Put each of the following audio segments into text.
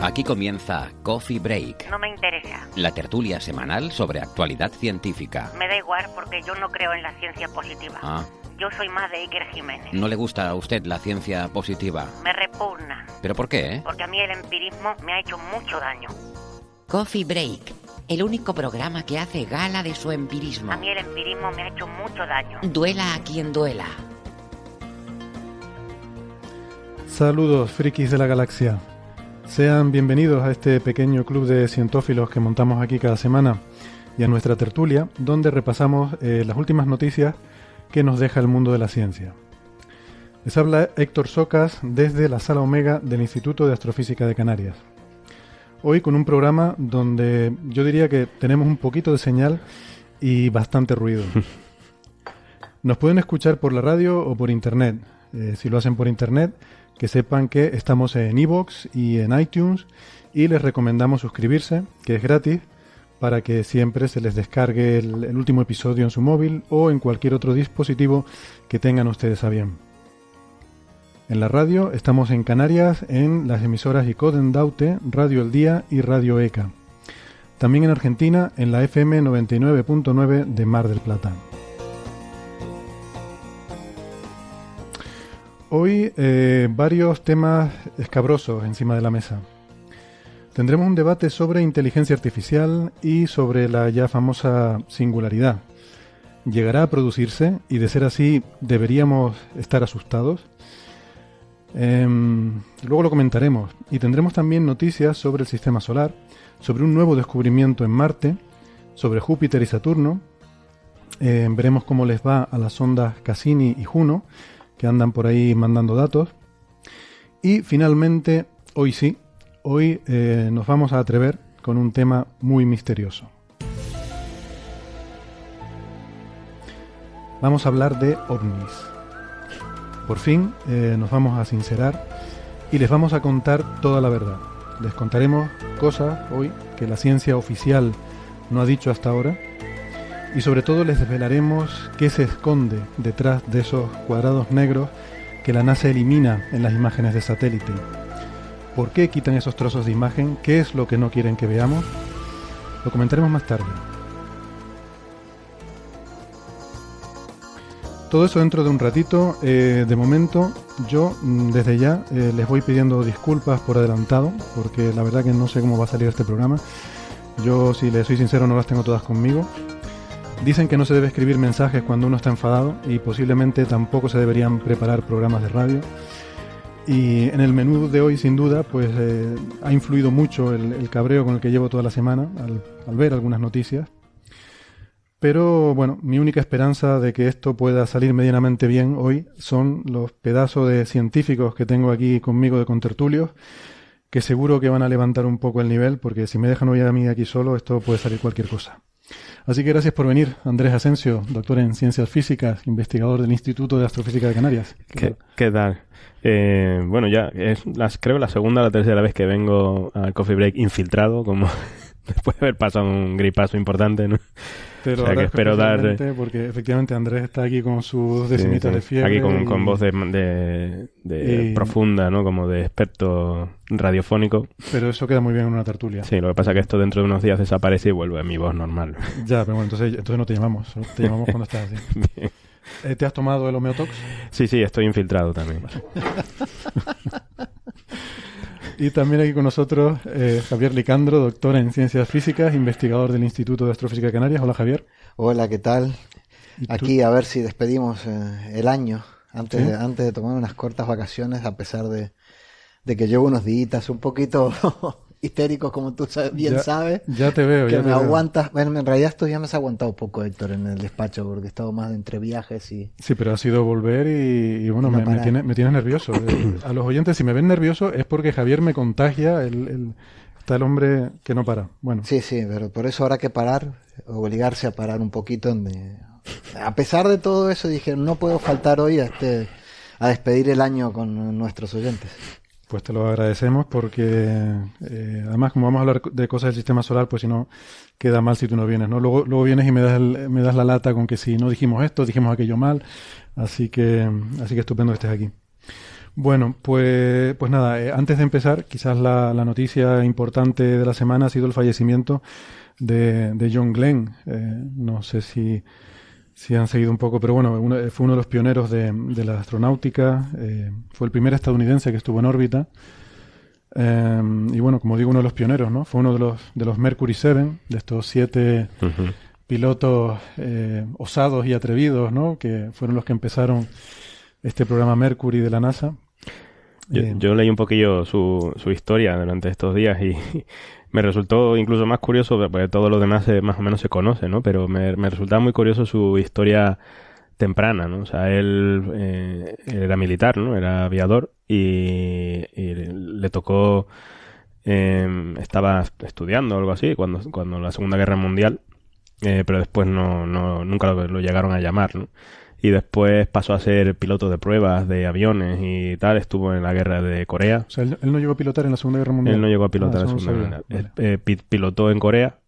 Aquí comienza Coffee Break. No me interesa. La tertulia semanal sobre actualidad científica. Me da igual porque yo no creo en la ciencia positiva. Ah. Yo soy más de Iker Jiménez. ¿No le gusta a usted la ciencia positiva? Me repugna. ¿Pero por qué? Eh? Porque a mí el empirismo me ha hecho mucho daño. Coffee Break, el único programa que hace gala de su empirismo. A mí el empirismo me ha hecho mucho daño. Duela a quien duela. Saludos, frikis de la galaxia. Sean bienvenidos a este pequeño club de cientófilos que montamos aquí cada semana y a nuestra tertulia, donde repasamos eh, las últimas noticias que nos deja el mundo de la ciencia. Les habla Héctor Socas desde la Sala Omega del Instituto de Astrofísica de Canarias. Hoy con un programa donde yo diría que tenemos un poquito de señal y bastante ruido. Nos pueden escuchar por la radio o por internet. Eh, si lo hacen por internet, que sepan que estamos en iVoox y en iTunes y les recomendamos suscribirse, que es gratis, para que siempre se les descargue el, último episodio en su móvil o en cualquier otro dispositivo que tengan ustedes a bien. En la radio estamos en Canarias en las emisoras Icoden Daute, Radio El Día y Radio ECA. También en Argentina en la FM 99.9 de Mar del Plata. Hoy eh, varios temas escabrosos encima de la mesa. Tendremos un debate sobre inteligencia artificial y sobre la ya famosa singularidad. ¿Llegará a producirse? Y de ser así, ¿deberíamos estar asustados? Em, luego lo comentaremos. Y tendremos también noticias sobre el sistema solar, sobre un nuevo descubrimiento en Marte, sobre Júpiter y Saturno. Em, veremos cómo les va a las ondas Cassini y Juno andan por ahí mandando datos. Y finalmente, hoy sí, hoy eh, nos vamos a atrever con un tema muy misterioso. Vamos a hablar de ovnis. Por fin eh, nos vamos a sincerar y les vamos a contar toda la verdad. Les contaremos cosas hoy que la ciencia oficial no ha dicho hasta ahora y sobre todo les desvelaremos qué se esconde detrás de esos cuadrados negros que la NASA elimina en las imágenes de satélite. ¿Por qué quitan esos trozos de imagen? ¿Qué es lo que no quieren que veamos? Lo comentaremos más tarde. Todo eso dentro de un ratito. Eh, de momento, yo mm, desde ya eh, les voy pidiendo disculpas por adelantado, porque la verdad que no sé cómo va a salir este programa. Yo, si les soy sincero, no las tengo todas conmigo. Dicen que no se debe escribir mensajes cuando uno está enfadado y posiblemente tampoco se deberían preparar programas de radio. Y en el menú de hoy, sin duda, pues eh, ha influido mucho el, cabreo con el que llevo toda la semana al, al, ver algunas noticias. Pero bueno, mi única esperanza de que esto pueda salir medianamente bien hoy son los pedazos de científicos que tengo aquí conmigo de contertulios, que seguro que van a levantar un poco el nivel, porque si me dejan hoy a mí aquí solo, esto puede salir cualquier cosa. Así que gracias por venir, Andrés Asensio, doctor en ciencias físicas, investigador del Instituto de Astrofísica de Canarias. ¿Qué, ¿Qué tal? Eh, bueno, ya es las, creo la segunda o la tercera vez que vengo al Coffee Break infiltrado, como después de haber pasado un gripazo importante, ¿no? espero dar. Porque efectivamente Andrés está aquí con sus decimitas de fiebre. Aquí con, voz de, profunda, ¿no? Como de experto radiofónico. Pero eso queda muy bien en una tertulia. Sí, lo que pasa es que esto dentro de unos días desaparece y vuelve a mi voz normal. Ya, pero bueno, entonces, no te llamamos. te llamamos cuando estás eh, ¿Te has tomado el homeotox? Sí, sí, estoy infiltrado también. Y también aquí con nosotros eh, Javier Licandro, doctor en ciencias físicas, investigador del Instituto de Astrofísica de Canarias. Hola Javier. Hola, ¿qué tal? Aquí a ver si despedimos eh, el año antes, de, antes de tomar unas cortas vacaciones, a pesar de, de que llevo unos días un poquito histéricos como tú bien sabes. Ya te veo. Que me aguantas. Veo. en realidad tú ya me has aguantado poco, Héctor, en el despacho, porque he estado más entre viajes y... Sí, pero ha sido volver y, bueno, me, tiene, me, tienes nervioso. Eh, a los oyentes, si me ven nervioso es porque Javier me contagia está el hombre que no para. Bueno. Sí, sí, pero por eso habrá que parar, obligarse a parar un poquito. Donde... A pesar de todo eso, dije, no puedo faltar hoy este, a despedir el año con nuestros oyentes. Pues te lo agradecemos porque eh, además como vamos a hablar de cosas del sistema solar, pues si no queda mal si tú no vienes, ¿no? Luego, luego vienes y me das, me das la lata con que si no dijimos esto, dijimos aquello mal, así que, así que estupendo que estés aquí. Bueno, pues, pues nada, eh, antes de empezar, quizás la, la, noticia importante de la semana ha sido el fallecimiento de, de John Glenn. Eh, no sé si Sí, han seguido un poco, pero bueno, fue uno de los pioneros de, la astronáutica, eh, fue el primer estadounidense que estuvo en órbita. Eh, y bueno, como digo, uno de los pioneros, ¿no? Fue uno de los, de los Mercury 7, de estos siete pilotos eh, osados y atrevidos, ¿no? Que fueron los que empezaron este programa Mercury de la NASA. Yo, leí un poquillo su historia durante estos días y me resultó incluso más curioso, porque todo lo demás eh, más o menos se conoce, ¿no? Pero me, resultaba muy curioso su historia temprana, ¿no? O sea, él, eh, era militar, ¿no? Era aviador y, le tocó... Em, estaba estudiando algo así cuando, cuando la Segunda Guerra Mundial eh, pero después no, no nunca lo, llegaron a llamar, ¿no? Y después pasó a ser piloto de pruebas de aviones y tal, estuvo en la guerra de Corea. O sea, él, no llegó a pilotar en la Segunda Guerra Mundial. Él no llegó a pilotar ah, en la Segunda Guerra eh, pilotó en Corea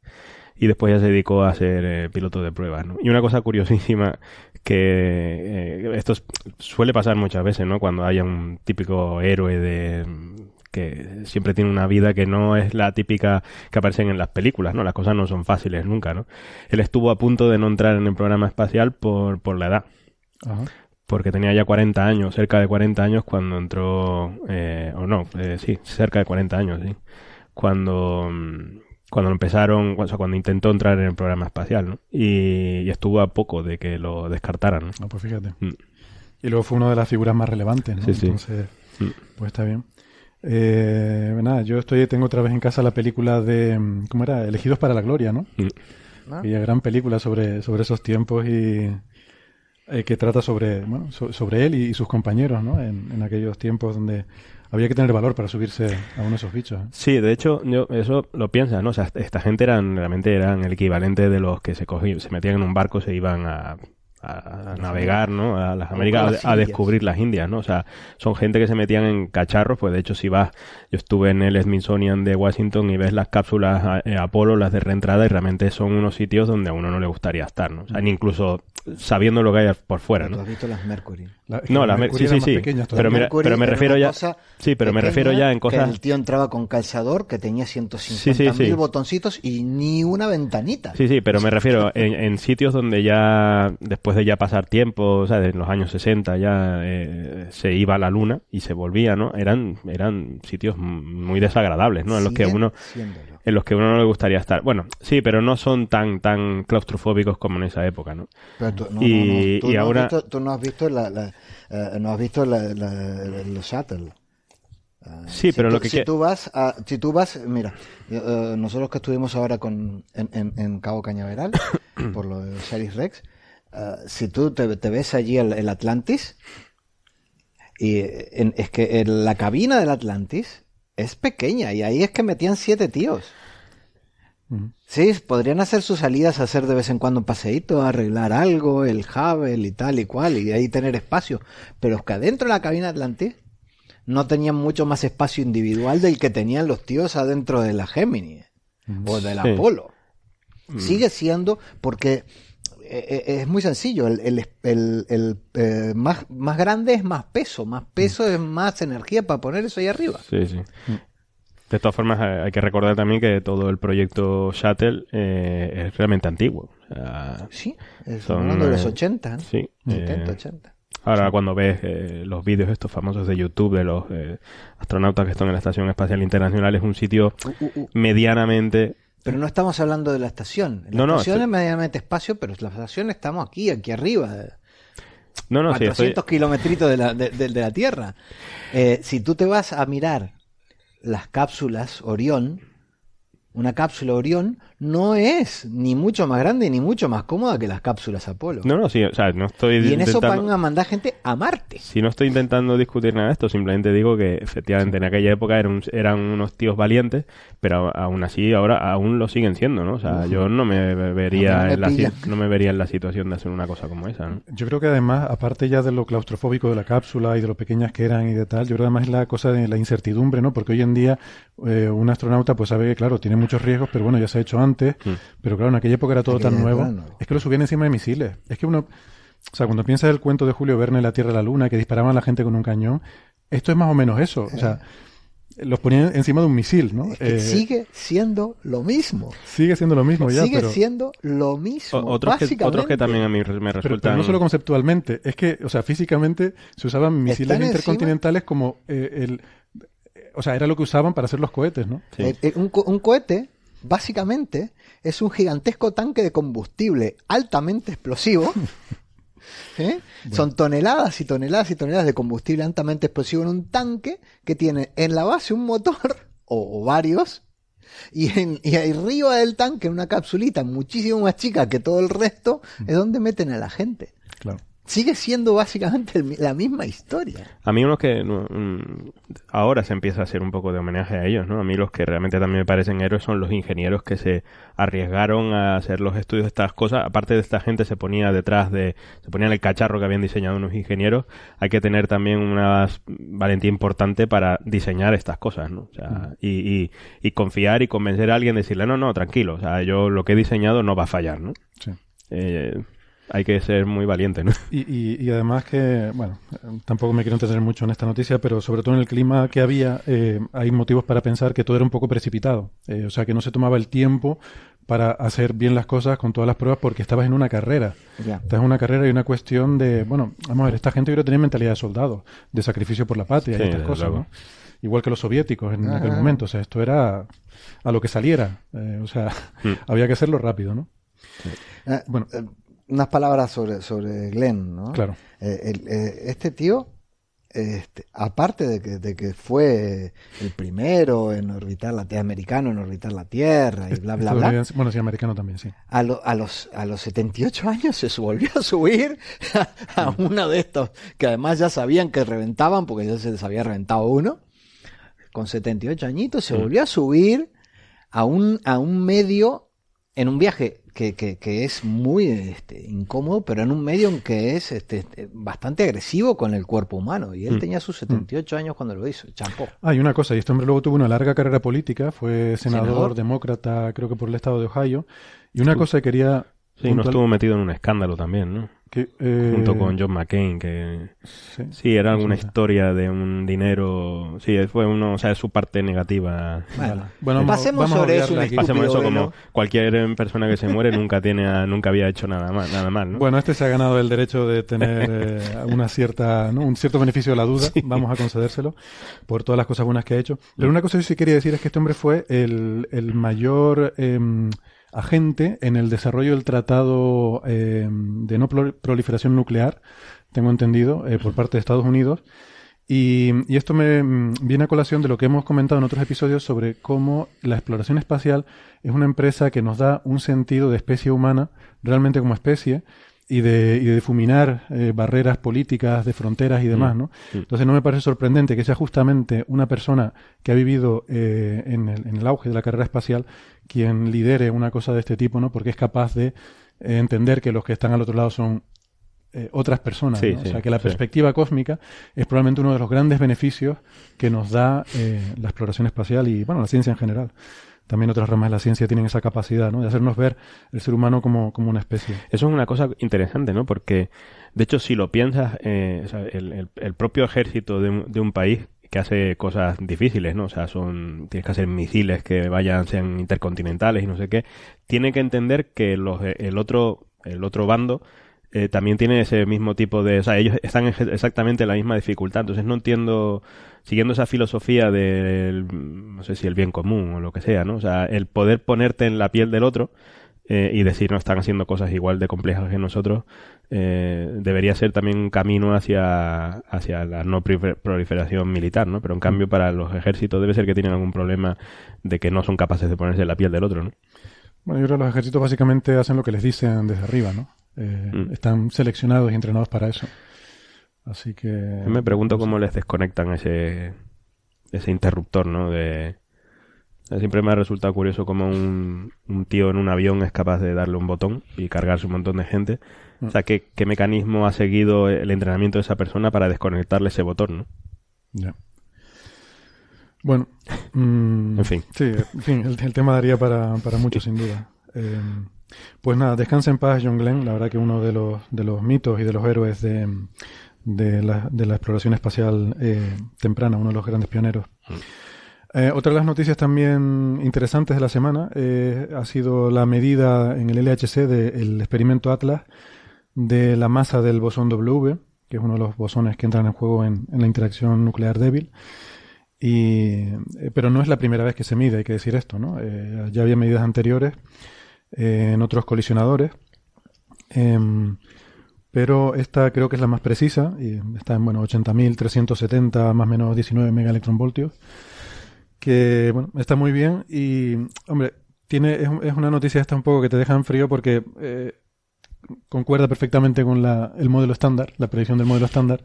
y después ya se dedicó a ser eh, piloto de pruebas, ¿no? Y una cosa curiosísima que esto suele pasar muchas veces, ¿no? Cuando haya un típico héroe de que siempre tiene una vida que no es la típica que aparecen en las películas, ¿no? Las cosas no son fáciles nunca, ¿no? Él estuvo a punto de no entrar en el programa espacial por, por la edad. Porque tenía ya 40 años, cerca de 40 años cuando entró, eh, o no, eh, sí, cerca de 40 años, sí. Cuando, mm, cuando empezaron, o sea, cuando intentó entrar en el programa espacial, ¿no? Y, estuvo a poco de que lo descartaran, ¿no? Ah, pues fíjate. Mm. Y luego fue una de las figuras más relevantes, ¿no? Sí, sí. Entonces, mm. pues está bien. Eh, nada, yo estoy, tengo otra vez en casa la película de, ¿cómo era? Elegidos para la Gloria, ¿no? y mm. ah. gran película sobre, sobre esos tiempos y eh, que trata sobre, bueno, sobre él y, sus compañeros, ¿no? En, aquellos tiempos donde había que tener valor para subirse a uno de esos bichos. ¿eh? Sí, de hecho, eso lo piensas, ¿no? O sea, esta gente eran, realmente eran el equivalente de los que se cogían, se metían en un barco, se iban a a, navegar, ¿no? A las Américas, a, descubrir las Indias, ¿no? O sea, son gente que se metían en cacharros, pues de hecho si vas, yo estuve en el Smithsonian de Washington y ves las cápsulas ah, eh, Apolo, las de reentrada, y realmente son unos sitios donde a uno no le gustaría estar, ¿no? O sea, incluso sabiendo lo que hay por fuera, ¿no? visto las Mercury? no, la sí, sí, sí. Pero, me, pero me refiero ya. Sí, pero me refiero ya en cosas. el tío entraba con calzador que tenía 150 botoncitos y ni una ventanita. Sí, sí, pero me refiero en, sitios donde ya, después de ya pasar tiempo, o sea, en los años 60 ya eh, se iba a la luna y se volvía, ¿no? Eran, eran sitios muy desagradables, ¿no? En los que uno en los que uno no le gustaría estar. Bueno, sí, pero no son tan tan claustrofóbicos como en esa época, ¿no? y, ahora... tú no has visto, eh, el shuttle. Eh, sí, pero lo que si tú vas si tú vas, mira, eh, nosotros que estuvimos ahora con en, Cabo Cañaveral por lo de series Rex, si tú te, ves allí el, Atlantis y es que en la cabina del Atlantis es pequeña y ahí es que metían siete tíos. Sí, podrían hacer sus salidas, hacer de vez en cuando un paseíto, arreglar algo, el Hubble y tal y cual, y ahí tener espacio. Pero es que adentro de la cabina Atlantis no tenían mucho más espacio individual del que tenían los tíos adentro de la Gemini o del Apolo. Mm. Sigue siendo porque eh, eh, es muy sencillo. El, eh, más, más grande es más peso. Más peso es más energía para poner eso ahí arriba. Sí, sí. De todas formas, hay que recordar también que todo el proyecto Shuttle es realmente antiguo. sí, son, de los 80, Sí. Ahora, cuando ves los vídeos estos famosos de YouTube de los astronautas que están en la Estación Espacial Internacional, es un sitio uh, uh, uh. medianamente pero no estamos hablando de la estación. La estación es medianamente espacio, pero la estación estamos aquí, aquí arriba. No, no, a kilometritos de la, Tierra. Eh, si tú te vas a mirar las cápsulas Orión, una cápsula Orión no es ni mucho más grande ni mucho más cómoda que las cápsulas Apolo. No, no, sí, o sea, no estoy. Y en eso van a mandar gente a Marte. Si no estoy intentando discutir nada de esto, simplemente digo que efectivamente en aquella época eran, unos tíos valientes, pero aún así ahora aún lo siguen siendo, ¿no? O sea, yo no me vería en la me vería en la situación de hacer una cosa como esa. ¿no? Yo creo que además, aparte ya de lo claustrofóbico de la cápsula y de lo pequeñas que eran y de tal, yo creo que además es la cosa de la incertidumbre, ¿no? Porque hoy en día eh, un astronauta, pues sabe, que claro, tiene muchos riesgos, pero bueno, ya se ha hecho antes. Mm. Pero claro, en aquella época era todo tan nuevo. Es que lo subían encima de misiles. Es que uno, o sea, cuando piensas el cuento de Julio Verne, La Tierra y la Luna, que disparaban a la gente con un cañón, esto es más o menos eso. O sea, los ponían encima de un misil, ¿no? que eh, sigue siendo lo mismo. Sigue siendo lo mismo ya. Sigue siendo lo mismo. otros, Que, también a mí me resultan. no solo conceptualmente, es que, o sea, físicamente se usaban misiles intercontinentales como eh, el o sea, era lo que usaban para hacer los cohetes, ¿no? Eh, eh, un, cohete, básicamente, es un gigantesco tanque de combustible altamente explosivo ¿eh? Son toneladas y toneladas y toneladas de combustible altamente explosivo en un tanque que tiene en la base un motor o, varios y, en, y, arriba del tanque una capsulita muchísimo más chica que todo el resto es mm. donde meten a la gente. Claro sigue siendo básicamente la misma historia. A mí uno que mm, ahora se empieza a hacer un poco de homenaje a ellos, ¿no? A mí los que realmente también me parecen héroes son los ingenieros que se arriesgaron a hacer los estudios de estas cosas. Aparte de esta gente se ponía detrás de, se ponían el cacharro que habían diseñado unos ingenieros. Hay que tener también una valentía importante para diseñar estas cosas, ¿no? O sea, y, confiar y convencer a alguien, de decirle, no, no, tranquilo, o sea, yo lo que he diseñado no va a fallar, ¿no? Sí. Eh, hay que ser muy valiente, ¿no? Y, además que, bueno, tampoco me quiero entretener mucho en esta noticia, pero sobre todo en el clima que había, eh, hay motivos para pensar que todo era un poco precipitado. Eh, o sea, que no se tomaba el tiempo para hacer bien las cosas con todas las pruebas porque estabas en una carrera. Estabas en una carrera y una cuestión de, bueno, vamos a ver, esta gente yo creo que tenía mentalidad de soldado, de sacrificio por la patria y estas cosas, ¿no? Igual que los soviéticos en ah, aquel ah, ah. momento. O sea, esto era a lo que saliera. Eh, o sea, mm. había que hacerlo rápido, ¿no? Bueno, unas palabras sobre, sobre Glenn, ¿no? Claro. Eh, eh, este tío, este, aparte de que, de que, fue el primero en orbitar la Tierra, americano en orbitar la Tierra y bla, bla, bla. bueno, sí, americano también, sí. A, a, los, a los 78 años se volvió a subir a, uno de estos que además ya sabían que reventaban porque ya se les había reventado uno. Con 78 añitos se mm. volvió a subir a un, a un medio en un viaje que, es muy este, incómodo, pero en un medio que es este, este, bastante agresivo con el cuerpo humano. Y él mm. tenía sus 78 mm. años cuando lo hizo, champó. Hay una cosa, y este hombre luego tuvo una larga carrera política, fue senador, demócrata, creo que por el estado de Ohio. Y una cosa que quería Sí, no estuvo metido en un escándalo también, ¿no? Eh, Junto con John McCain, que sí, era alguna historia de un dinero. Sí, fue uno, o sea, su parte negativa. Bueno, pasemos sobre eso. pasemos eso como cualquier persona que se muere nunca tiene, nunca había hecho nada mal, nada mal, ¿no? Bueno, este se ha ganado el derecho de tener eh, una cierta, un cierto beneficio de la duda. Vamos a concedérselo por todas las cosas buenas que ha hecho. Pero una cosa que sí quería decir es que este hombre fue el, el mayor em, agente en el desarrollo del Tratado eh, de No Proliferación Nuclear, tengo entendido, eh, por parte de Estados Unidos. Y, esto me mm, viene a colación de lo que hemos comentado en otros episodios sobre cómo la exploración espacial es una empresa que nos da un sentido de especie humana, realmente como especie, y de, difuminar eh, barreras políticas, de fronteras y demás, mm, ¿no? Entonces no me parece sorprendente que sea justamente una persona que ha vivido en, el, auge de la carrera espacial quien lidere una cosa de este tipo, ¿no? Porque es capaz de eh, entender que los que están al otro lado son eh, otras personas. o sea, que la perspectiva cósmica es probablemente uno de los grandes beneficios que nos da eh, la exploración espacial y, bueno, la ciencia en general. También otras ramas de la ciencia tienen esa capacidad, ¿no? De hacernos ver el ser humano como, una especie. Eso es una cosa interesante, ¿no? Porque, de hecho, si lo piensas, el, propio ejército de de un país hace cosas difíciles, ¿no? O sea, son, tienes que hacer misiles que vayan, sean intercontinentales y no sé qué. Tiene que entender que los, el otro, el otro bando, eh, también tiene ese mismo tipo de... O sea, ellos están exactamente en la misma dificultad. Entonces no entiendo, siguiendo esa filosofía del, no sé si el bien común o lo que sea, ¿no? O sea, el poder ponerte en la piel del otro, eh, y decir no están haciendo cosas igual de complejas que nosotros, eh, debería ser también un camino hacia, hacia la no proliferación militar, ¿no? Pero en cambio para los ejércitos debe ser que tienen algún problema de que no son capaces de ponerse la piel del otro, ¿no? Bueno, yo creo que los ejércitos básicamente hacen lo que les dicen desde arriba, ¿no? Eh, mm. Están seleccionados y entrenados para eso. Así que... Yo me pregunto cómo les desconectan ese, ese interruptor, ¿no? De, Siempre me ha resultado curioso cómo un, tío en un avión es capaz de darle un botón y cargarse un montón de gente. O sea, mm. ¿qué, mecanismo ha seguido el entrenamiento de esa persona para desconectarle ese botón, no? Ya. Bueno. Mm, en fin. Sí, en fin, el, tema daría para, muchos, sin duda. Em, pues nada, descansa en paz John Glenn, la verdad que uno de los, de los mitos y de los héroes de, la, exploración espacial eh, temprana, uno de los grandes pioneros. Mm. Eh, otra de las noticias también interesantes de la semana eh, ha sido la medida en el LHC del experimento Atlas de la masa del bosón W, que es uno de los bosones que entran en juego en, la interacción nuclear débil. Y, eh, pero no es la primera vez que se mide, hay que decir esto. ya había medidas anteriores en otros colisionadores, em, pero esta creo que es la más precisa, y está en bueno, 80.370 más o menos 19 megaelectronvoltios que bueno, está muy bien y, hombre, tiene, es, es una noticia esta un poco que te deja en frío porque eh, concuerda perfectamente con la, el modelo estándar, la predicción del modelo estándar.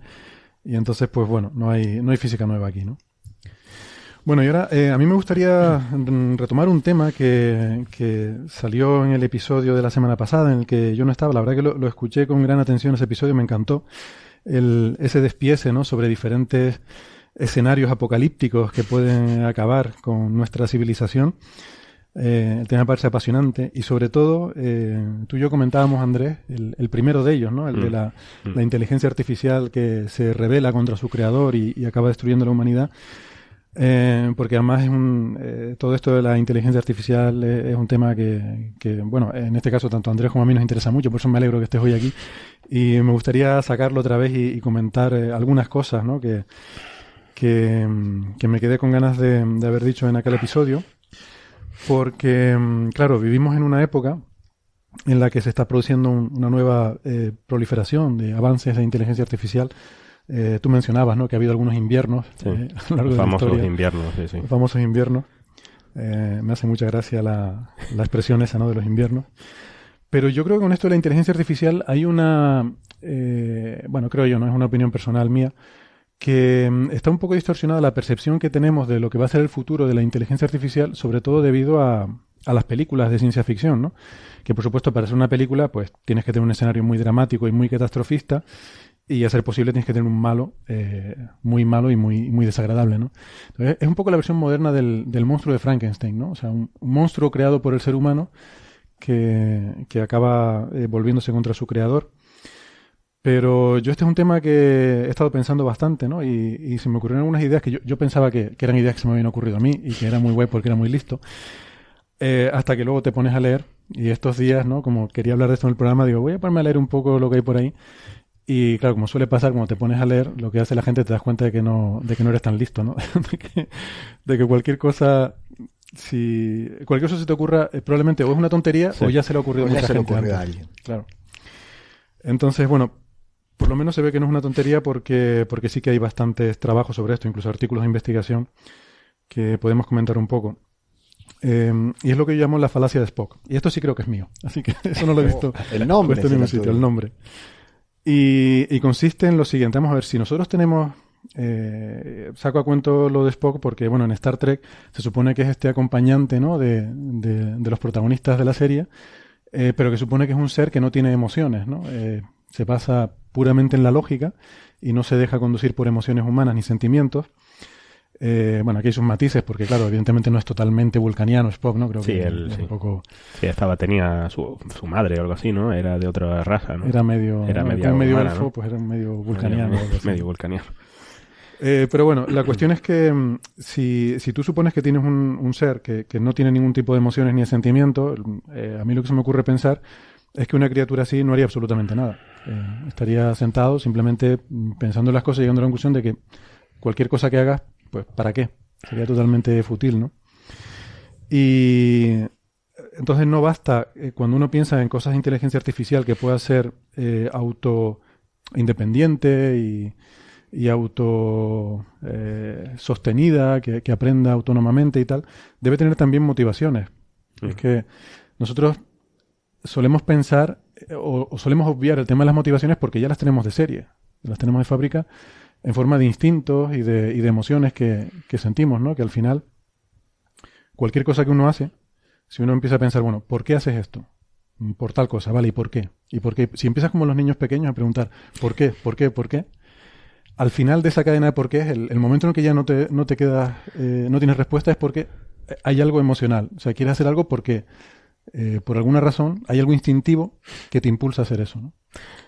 Y entonces, pues bueno, no hay, no hay física nueva aquí, ¿no? Bueno, y ahora eh, a mí me gustaría retomar un tema que, que, salió en el episodio de la semana pasada en el que yo no estaba. La verdad que lo, lo escuché con gran atención ese episodio, me encantó. El, ese despiece, ¿no? Sobre diferentes escenarios apocalípticos que pueden acabar con nuestra civilización. Eh, el tema parece apasionante y sobre todo, eh, tú y yo comentábamos, Andrés, el, primero de ellos, ¿no? el de mm. Mm. la, inteligencia artificial que se revela contra su creador y, acaba destruyendo la humanidad. Eh, porque además es eh, todo esto de la inteligencia artificial es, un tema que, bueno, en este caso tanto a Andrés como a mí nos interesa mucho, por eso me alegro que estés hoy aquí. Y me gustaría sacarlo otra vez y, comentar algunas cosas ¿no? que, que, que me quedé con ganas de, haber dicho en aquel episodio, porque, mm, claro, vivimos en una época en la que se está produciendo una nueva eh, proliferación de avances de inteligencia artificial. Eh, tú mencionabas, ¿no? Que ha habido algunos inviernos eh, a Inviernos, sí, sí. famosos inviernos, me hace mucha gracia la, la expresión esa, ¿no? De los inviernos. Pero yo creo que con esto de la inteligencia artificial hay una, bueno, creo yo, no es una opinión personal mía, que mm, está un poco distorsionada la percepción que tenemos de lo que va a ser el futuro de la inteligencia artificial, sobre todo debido a, las películas de ciencia ficción, ¿no? Que por supuesto para ser una película, pues tienes que tener un escenario muy dramático y muy catastrofista, y a ser posible tienes que tener un malo, eh, muy malo y muy, muy desagradable, ¿no? es un poco la versión moderna del, del monstruo de Frankenstein, ¿no? O sea, un, monstruo creado por el ser humano que, acaba eh, volviéndose contra su creador. Pero yo este es un tema que he estado pensando bastante, ¿no? Y, se me ocurrieron algunas ideas que yo, yo pensaba que, eran ideas que se me habían ocurrido a mí y que era muy guay porque era muy listo. Eh, hasta que luego te pones a leer. Y estos días, ¿no? Como quería hablar de esto en el programa, digo, voy a ponerme a leer un poco lo que hay por ahí. Y claro, como suele pasar, cuando te pones a leer, lo que hace la gente te das cuenta de que no, de que no eres tan listo, ¿no? de, que, cualquier cosa si cualquier cosa se te ocurra, eh, probablemente o es una tontería o ya se le ha ocurrido, ocurrió a alguien. Claro. Entonces, bueno, por lo menos se ve que no es una tontería porque, porque sí que hay bastantes trabajos sobre esto, incluso artículos de investigación que podemos comentar un poco. Em, y es lo que yo llamo la falacia de Spock. Y esto sí creo que es mío, así que eso no lo he visto. el nombre. el nombre. Y, consiste en lo siguiente. Vamos a ver, si nosotros tenemos... Eh, saco a cuento lo de Spock porque, bueno, en Star Trek se supone que es este acompañante ¿no? de, los protagonistas de la serie, eh, pero que supone que es un ser que no tiene emociones, ¿no? Eh, se basa puramente en la lógica y no se deja conducir por emociones humanas ni sentimientos. Eh, bueno, aquí hay sus matices, porque claro, evidentemente no es totalmente vulcaniano, es ¿no? Creo sí, que él, poco... Sí, estaba, tenía su, madre o algo así, ¿no? Era de otra raza, ¿no? Era medio... Era medio, pues era medio vulcaniano. Medio, vulcaniano. Eh, pero bueno, la cuestión es que mm, si, si tú supones que tienes un, ser que, no tiene ningún tipo de emociones ni de sentimientos mm, eh, a mí lo que se me ocurre pensar es que una criatura así no haría absolutamente nada. Eh, estaría sentado simplemente pensando las cosas y llegando a la conclusión de que cualquier cosa que hagas, pues ¿para qué? Sería totalmente fútil, ¿no? Y entonces no basta, eh, cuando uno piensa en cosas de inteligencia artificial que pueda ser eh, auto independiente y, y auto sostenida, que, aprenda autónomamente y tal, debe tener también motivaciones. Es mm. que nosotros solemos pensar o, solemos obviar el tema de las motivaciones porque ya las tenemos de serie, las tenemos de fábrica en forma de instintos y de, emociones que, sentimos, ¿no? Que al final, cualquier cosa que uno hace, si uno empieza a pensar, bueno, ¿por qué haces esto? Por tal cosa, ¿vale? ¿Y por qué? ¿Y por qué? Si empiezas como los niños pequeños a preguntar, ¿por qué? ¿Por qué? ¿Por qué? Al final de esa cadena de por qué es el, momento en el que ya no te, no eh, no tienes respuesta, es porque hay algo emocional. O sea, quieres hacer algo porque eh, por alguna razón, hay algo instintivo que te impulsa a hacer eso, ¿no?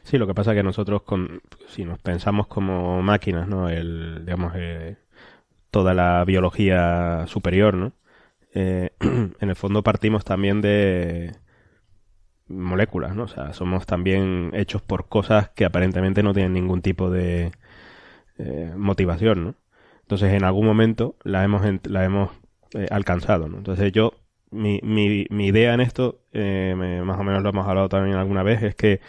Sí, lo que pasa es que nosotros, con, si nos pensamos como máquinas, El, digamos, eh, toda la biología superior, ¿no? Eh, en el fondo partimos también de moléculas, ¿no? O sea, somos también hechos por cosas que aparentemente no tienen ningún tipo de motivación, ¿no? Entonces, en algún momento la hemos, la hemos alcanzado, ¿no? Entonces, yo mi, mi, idea en esto, eh, más o menos lo hemos hablado también alguna vez, es que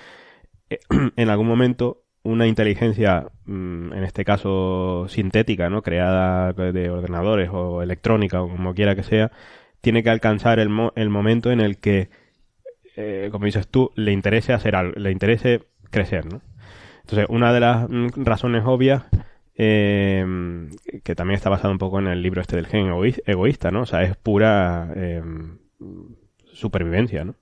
eh, en algún momento una inteligencia, mm, en este caso sintética, ¿no? creada de ordenadores o electrónica o como quiera que sea, tiene que alcanzar el, el momento en el que, eh, como dices tú, le interese hacer algo, le interese crecer. Entonces, una de las mm, razones obvias Em, que también está basado un poco en el libro este del gen egoísta, ¿no? O sea, es pura em, supervivencia, ¿no?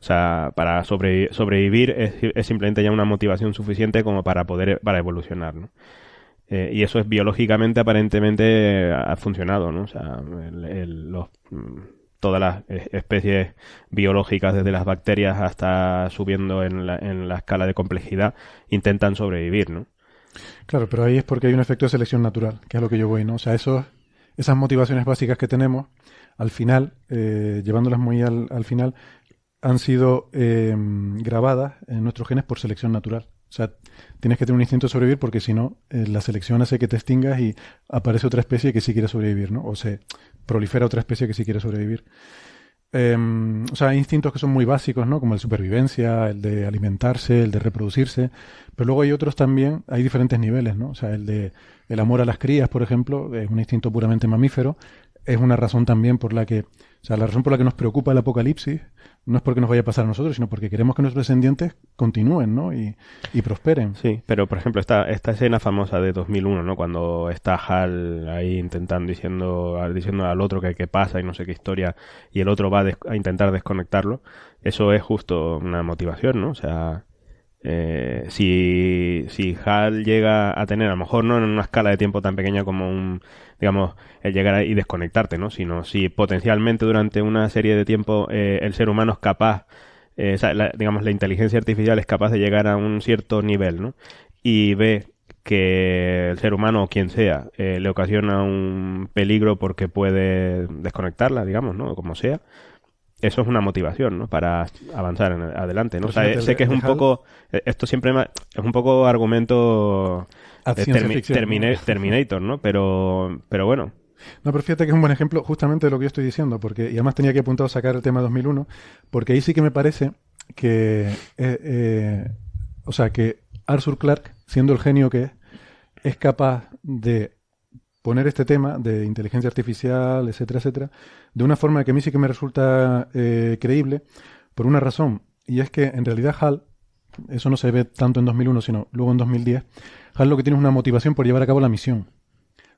O sea, para sobrevivir es, simplemente ya una motivación suficiente como para poder para evolucionar, ¿no? Eh, y eso es biológicamente aparentemente ha funcionado, ¿no? O sea, todas las especies biológicas, desde las bacterias hasta subiendo en la escala de complejidad, intentan sobrevivir, ¿no? Claro, pero ahí es porque hay un efecto de selección natural, que es lo que yo voy, ¿no? O sea, esos, esas motivaciones básicas que tenemos, al final, eh, llevándolas muy al, al, final, han sido eh, grabadas en nuestros genes por selección natural. O sea, tienes que tener un instinto de sobrevivir porque si no, eh, la selección hace que te extingas y aparece otra especie que sí quiere sobrevivir, ¿no? O se prolifera otra especie que sí quiere sobrevivir. Em, o sea, instintos que son muy básicos, ¿no? Como el supervivencia, el de alimentarse, el de reproducirse, pero luego hay otros también, hay diferentes niveles, ¿no? O sea, el de el amor a las crías, por ejemplo, es un instinto puramente mamífero, es una razón también por la que o sea, la razón por la que nos preocupa el apocalipsis no es porque nos vaya a pasar a nosotros, sino porque queremos que nuestros descendientes continúen, ¿no? Y, y prosperen. Sí, pero por ejemplo, esta, esta escena famosa de 2001, ¿no? Cuando está Hal ahí intentando, diciendo, diciendo al otro que que pasa y no sé qué historia, y el otro va a, a intentar desconectarlo, eso es justo una motivación, ¿no? O sea, eh, si, HAL llega a tener, a lo mejor no en una escala de tiempo tan pequeña como un, digamos, el llegar y desconectarte, ¿no? Sino si potencialmente durante una serie de tiempo eh, el ser humano es capaz, eh, digamos, la inteligencia artificial es capaz de llegar a un cierto nivel, ¿no? Y ve que el ser humano o quien sea le ocasiona un peligro porque puede desconectarla, digamos, ¿no? Como sea eso es una motivación, ¿no? Para avanzar adelante, ¿no? Pues sé que es un poco, eh, esto siempre es un poco argumento eh, Terminator, ¿no? Pero, pero bueno, no, pero fíjate que es un buen ejemplo justamente de lo que yo estoy diciendo, porque y además tenía que apuntar a sacar el tema 2001, porque ahí sí que me parece que, eh, o sea, que Arthur Clarke, siendo el genio que es, es capaz de poner este tema de inteligencia artificial, etcétera, etcétera, de una forma que a mí sí que me resulta eh, creíble por una razón, y es que en realidad HAL, eso no se ve tanto en 2001, sino luego en 2010, HAL lo que tiene es una motivación por llevar a cabo la misión.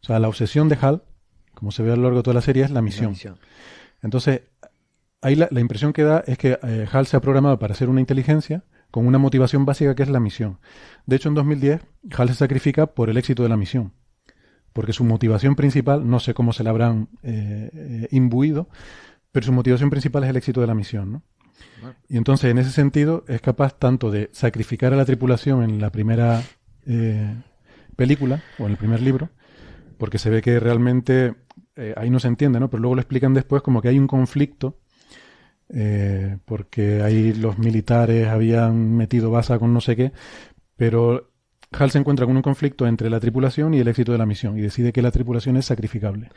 O sea, la obsesión de HAL, como se ve a lo largo de toda la serie, es la misión. Entonces, ahí la, impresión que da es que eh, HAL se ha programado para ser una inteligencia con una motivación básica que es la misión. De hecho, en 2010, HAL se sacrifica por el éxito de la misión porque su motivación principal, no sé cómo se la habrán eh, eh, imbuido, pero su motivación principal es el éxito de la misión. Y entonces, en ese sentido, es capaz tanto de sacrificar a la tripulación en la primera eh, película o en el primer libro, porque se ve que realmente ahí no se entiende, ¿no? Pero luego lo explican después como que hay un conflicto. porque ahí los militares habían metido baza con no sé qué, pero Hal se encuentra con un conflicto entre la tripulación y el éxito de la misión y decide que la tripulación es sacrificable.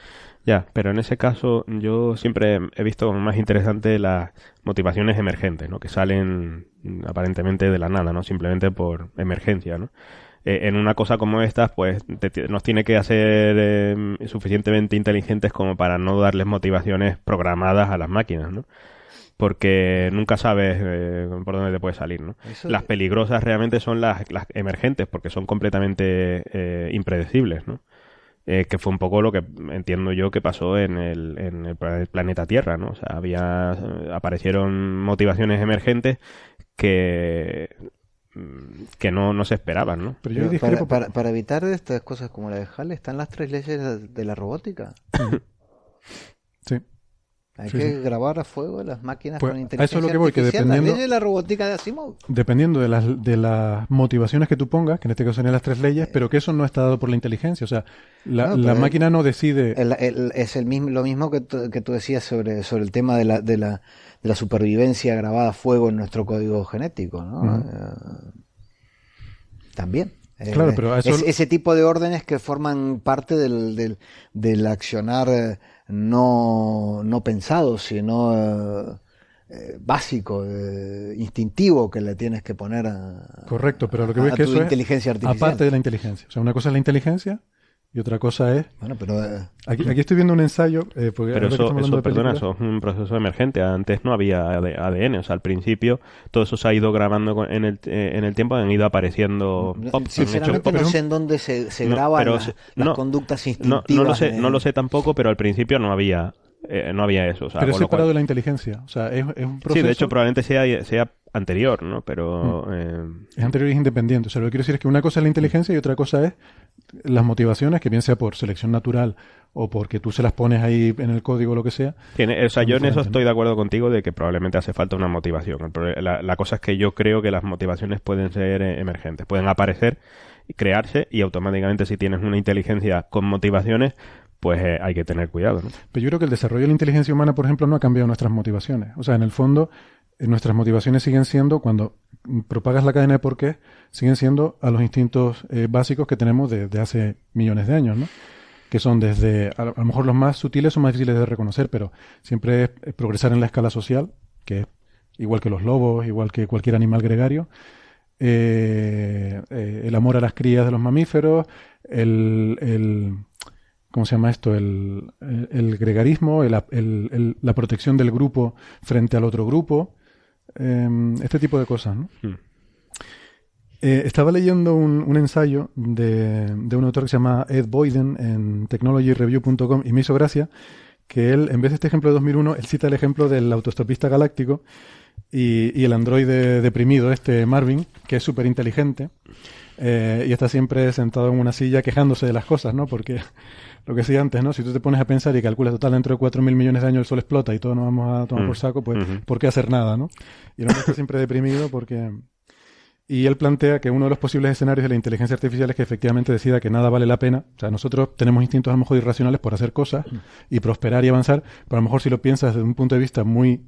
Ya, pero en ese caso yo siempre he visto más interesante las motivaciones emergentes, ¿no? Que salen aparentemente de la nada, ¿no? Simplemente por emergencia, ¿no? Eh, en una cosa como esta, pues nos tiene que hacer eh, suficientemente inteligentes como para no darles motivaciones programadas a las máquinas, ¿no? porque nunca sabes eh, por dónde te puede salir, ¿no? las peligrosas realmente son las, emergentes, porque son completamente eh, impredecibles, ¿no? Eh, que fue un poco lo que entiendo yo que pasó en el, planeta Tierra, ¿no? O sea, había, aparecieron motivaciones emergentes que mm, que no, se esperaban, ¿no? Pero yo discrepo. para, evitar estas cosas como la de Hall están las tres leyes de la robótica. sí. Hay que grabar a fuego las máquinas pues con inteligencia eso es lo que voy, que dependiendo, de Dependiendo de las, motivaciones que tú pongas, que en este caso serían las tres leyes, eh. pero que eso no está dado por la inteligencia. O sea, la, pues, máquina no decide... es el mismo, lo mismo que, tú decías sobre, sobre el tema de la, supervivencia grabada a fuego en nuestro código genético, ¿no? Eh, también. Eh, ese tipo de órdenes que forman parte del, del, del accionar no, no pensado, sino eh, eh, básico, eh, instintivo que le tienes que poner a, Correcto, pero lo que que eso inteligencia es, Aparte de la inteligencia. O sea, una cosa es la inteligencia y otra cosa es. Bueno, pero. Eh, aquí, estoy viendo un ensayo. Eh, porque pero eso, perdona, es un proceso emergente. Antes no había ADN. O sea, al principio todo eso se ha ido grabando en el, eh, en tiempo, han ido apareciendo. Mm, sinceramente, no sé en dónde se, se graban las, conductas instintivas. no lo sé tampoco, pero al principio no había eh, no había eso. pero es separado de la inteligencia. O sea, es, un Sí, de hecho, probablemente sea, sea anterior, ¿no? Pero... Mm. Eh, es anterior y es independiente. O sea, lo que quiero decir es que una cosa es la inteligencia y otra cosa es las motivaciones, que bien sea por selección natural o porque tú se las pones ahí en el código o lo que sea. Tiene, o sea, yo en eso estoy de acuerdo contigo de que probablemente hace falta una motivación. La, la cosa es que yo creo que las motivaciones pueden ser eh, emergentes, pueden aparecer y crearse y automáticamente si tienes una inteligencia con motivaciones pues eh, hay que tener cuidado. ¿no? Pero yo creo que el desarrollo de la inteligencia humana, por ejemplo, no ha cambiado nuestras motivaciones. O sea, en el fondo, eh, nuestras motivaciones siguen siendo, cuando propagas la cadena de por qué, siguen siendo a los instintos eh, básicos que tenemos desde hace millones de años, ¿no? que son desde, a lo mejor los más sutiles son más difíciles de reconocer, pero siempre es, progresar en la escala social, que es igual que los lobos, igual que cualquier animal gregario, el amor a las crías de los mamíferos, el, el, ¿cómo se llama esto? El, gregarismo, la protección del grupo frente al otro grupo, em, este tipo de cosas, hmm. eh, estaba leyendo un, ensayo de, un autor que se llama Ed Boyden en technologyreview.com y me hizo gracia que él, en vez de este ejemplo de 2001, él cita el ejemplo del autostopista galáctico y, el androide deprimido, este Marvin, que es súper inteligente eh, y está siempre sentado en una silla quejándose de las cosas, ¿no? Porque lo que decía antes, ¿no? Si tú te pones a pensar y calculas total dentro de 4.000 millones de años el sol explota y todo nos vamos a tomar por mm. saco, pues ¿por qué hacer nada, no? Y el hombre está siempre deprimido porque... Y él plantea que uno de los posibles escenarios de la inteligencia artificial es que efectivamente decida que nada vale la pena. O sea, nosotros tenemos instintos a lo mejor irracionales por hacer cosas y prosperar y avanzar, pero a lo mejor si lo piensas desde un punto de vista muy,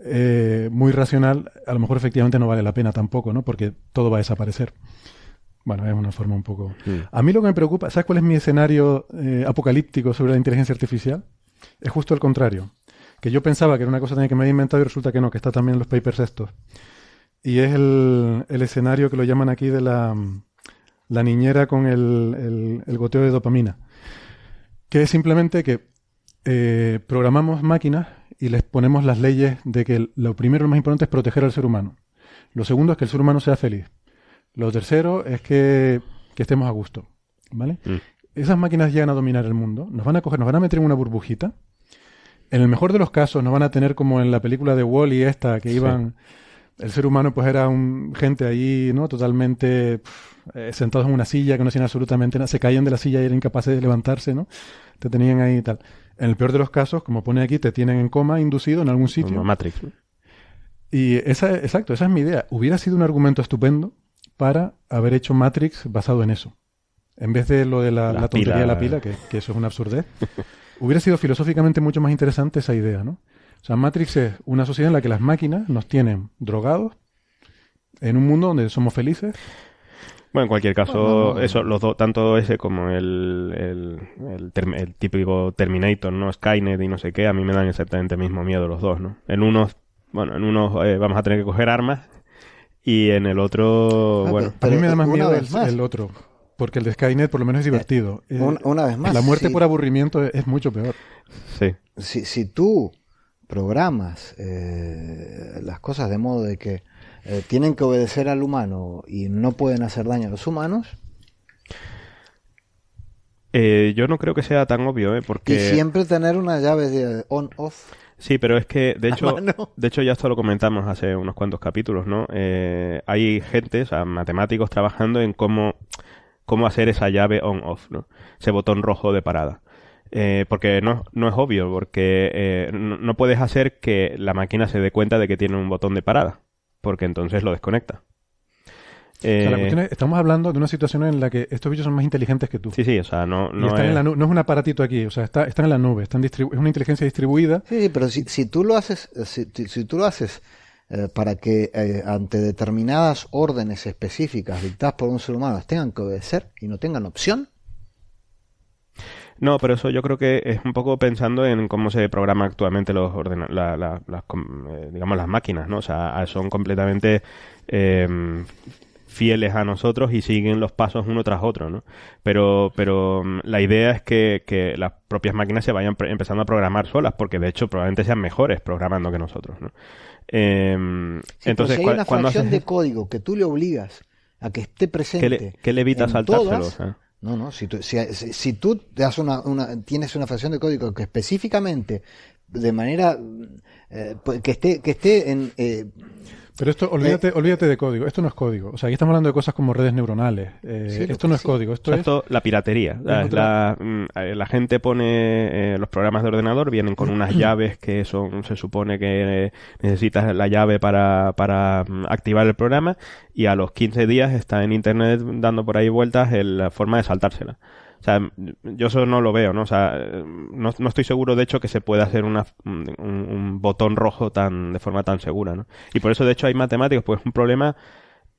eh, muy racional, a lo mejor efectivamente no vale la pena tampoco, ¿no? Porque todo va a desaparecer. Bueno, es una forma un poco. A mí lo que me preocupa, ¿sabes cuál es mi escenario eh, apocalíptico sobre la inteligencia artificial? Es justo el contrario. Que yo pensaba que era una cosa que me había inventado y resulta que no, que está también en los papers estos. Y es el, escenario que lo llaman aquí de la, niñera con el, goteo de dopamina. Que es simplemente que eh, programamos máquinas y les ponemos las leyes de que lo primero, y lo más importante es proteger al ser humano. Lo segundo es que el ser humano sea feliz. Lo tercero es que, estemos a gusto, ¿vale? Mm. Esas máquinas llegan a dominar el mundo, nos van a coger, nos van a meter en una burbujita. En el mejor de los casos nos van a tener como en la película de Wally -E esta que iban el ser humano pues era un gente ahí, ¿no? Totalmente eh, sentados en una silla que no hacían absolutamente nada, se caían de la silla y eran incapaces de levantarse, ¿no? Te tenían ahí y tal. En el peor de los casos, como pone aquí, te tienen en coma inducido en algún sitio. Como Matrix. Y esa, exacto, esa es mi idea. Hubiera sido un argumento estupendo para haber hecho Matrix basado en eso. En vez de lo de la, tontería de la pila, que, eso es una absurdez, hubiera sido filosóficamente mucho más interesante esa idea, ¿no? O sea, Matrix es una sociedad en la que las máquinas nos tienen drogados, en un mundo donde somos felices. Bueno, en cualquier caso, eso, los dos, tanto ese como el, típico Terminator, ¿no? Skynet y no sé qué, a mí me dan exactamente el mismo miedo los dos, ¿no? En unos, bueno, en eh, vamos a tener que coger armas y en el otro, ah, bueno... a mí me da más eh, miedo el, otro. Porque el de Skynet por lo menos es eh, divertido. Eh, una, vez más. La muerte por aburrimiento es, mucho peor. Sí. Si, si tú programas las cosas de modo de que tienen que obedecer al humano y no pueden hacer daño a los humanos. yo no creo que sea tan obvio, ¿eh? Porque... Y siempre tener una llave de on-off. Sí, pero es que, de hecho, de hecho ya esto lo comentamos hace unos cuantos capítulos, ¿no? Eh, hay gente, o sea, matemáticos trabajando en cómo, cómo hacer esa llave on-off, ¿no? Ese botón rojo de parada. Eh, porque no, no, es obvio, porque eh, no, no puedes hacer que la máquina se dé cuenta de que tiene un botón de parada, porque entonces lo desconecta. Eh, estamos hablando de una situación en la que estos bichos son más inteligentes que tú. Sí, sí, o sea, no, es... un aparatito aquí, o sea, están en la nube, es una inteligencia distribuida. Sí, pero si, tú lo haces, si, tú lo haces eh, para que eh, ante determinadas órdenes específicas dictadas por un ser humano las tengan que obedecer y no tengan opción, no, pero eso yo creo que es un poco pensando en cómo se programa actualmente los las, digamos, las máquinas, ¿no? O sea, son completamente fieles a nosotros y siguen los pasos uno tras otro, ¿no? Pero, pero mm, la idea es que, las propias máquinas se vayan empezando a programar solas, porque de hecho probablemente sean mejores programando que nosotros, ¿no? Em, entonces, si hay una fracción de código que tú le obligas a que esté presente. ¿Qué le, evitas le evita ¿eh? No, no, si tú, si, das una, una, tienes una fracción de código que específicamente, de manera eh, pues, que esté, que esté en, eh, pero esto, olvídate, eh, olvídate de código. Esto no es código. O sea, aquí estamos hablando de cosas como redes neuronales. Eh, esto no es código. Esto es la piratería. La, mm, eh, gente pone los programas de ordenador vienen con unas llaves que son, se supone que necesitas la llave para, para mm, activar el programa y a los 15 días está en internet dando por ahí vueltas la forma de saltársela. O sea, yo eso no lo veo, ¿no? O sea, no, estoy seguro, de hecho, que se pueda hacer una, un, botón rojo tan de forma tan segura, ¿no? Y por eso, de hecho, hay matemáticos, pues es un problema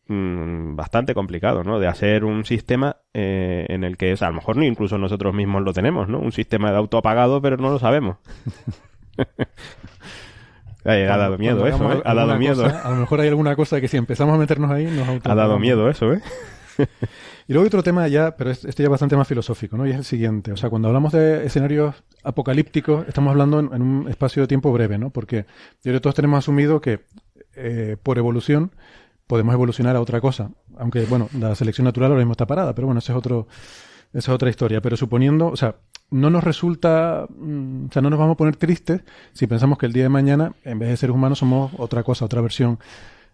mm, bastante complicado, ¿no? De hacer un sistema eh, en el que, o a lo mejor ni incluso nosotros mismos lo tenemos, ¿no? Un sistema de auto apagado, pero no lo sabemos. ¿eh? ha dado miedo eso, Ha dado miedo. a lo mejor hay alguna cosa que si empezamos a meternos ahí nos Ha dado miedo eso, ¿eh? Y luego hay otro tema ya, pero este ya es bastante más filosófico, ¿no? Y es el siguiente. O sea, cuando hablamos de escenarios apocalípticos, estamos hablando en, un espacio de tiempo breve, ¿no? Porque yo creo que todos tenemos asumido que eh, por evolución podemos evolucionar a otra cosa. Aunque, bueno, la selección natural ahora mismo está parada, pero bueno, ese es otro, esa es otra historia. Pero suponiendo, o sea, no nos resulta, mm, o sea, no nos vamos a poner tristes si pensamos que el día de mañana, en vez de seres humanos, somos otra cosa, otra versión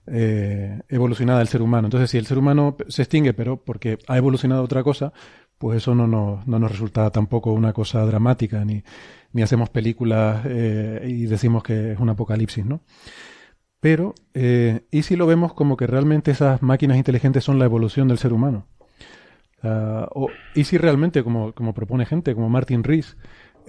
eh, evolucionada el ser humano. Entonces, si el ser humano se extingue, pero porque ha evolucionado otra cosa, pues eso no nos, resulta tampoco una cosa dramática, ni, ni hacemos películas eh, y decimos que es un apocalipsis, Pero, eh, ¿y si lo vemos como que realmente esas máquinas inteligentes son la evolución del ser humano? Ah, o, ¿Y si realmente, como, como propone gente, como Martin Rees,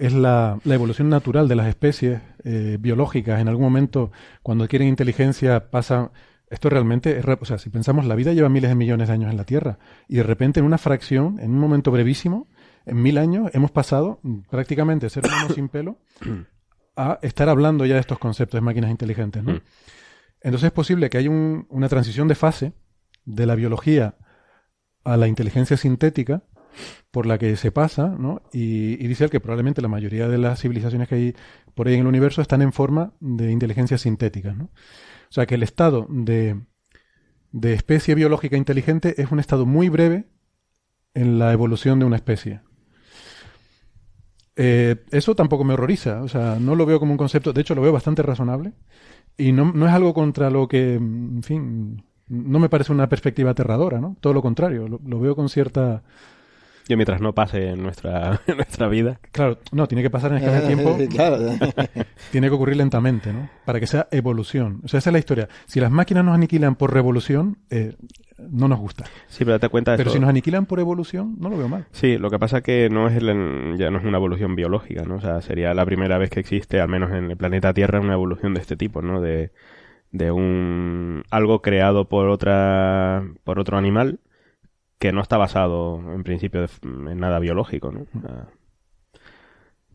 es la, evolución natural de las especies eh, biológicas. En algún momento, cuando adquieren inteligencia, pasa... Esto realmente es... O sea, si pensamos, la vida lleva miles de millones de años en la Tierra y de repente en una fracción, en un momento brevísimo, en mil años, hemos pasado mm, prácticamente de ser humanos sin pelo a estar hablando ya de estos conceptos de máquinas inteligentes. Mm. Entonces es posible que haya una transición de fase de la biología a la inteligencia sintética por la que se pasa, ¿no? Y, dice él que probablemente la mayoría de las civilizaciones que hay por ahí en el universo están en forma de inteligencia sintética, ¿no? O sea, que el estado de, de especie biológica inteligente es un estado muy breve en la evolución de una especie. Eh, eso tampoco me horroriza, o sea, no lo veo como un concepto, de hecho lo veo bastante razonable y no, es algo contra lo que, en fin, no me parece una perspectiva aterradora, ¿no? Todo lo contrario, lo veo con cierta y mientras no pase en nuestra, nuestra vida. Claro, no, tiene que pasar en escasez de tiempo. claro. tiene que ocurrir lentamente, ¿no? Para que sea evolución. O sea, esa es la historia. Si las máquinas nos aniquilan por revolución, eh, no nos gusta. Sí, pero date cuenta de Pero si nos aniquilan por evolución, no lo veo mal. Sí, lo que pasa es que no es ya no es una evolución biológica, ¿no? O sea, sería la primera vez que existe, al menos en el planeta Tierra, una evolución de este tipo, ¿no? De, de un algo creado por otra por otro animal que no está basado en principio en nada biológico, ¿no? Mm.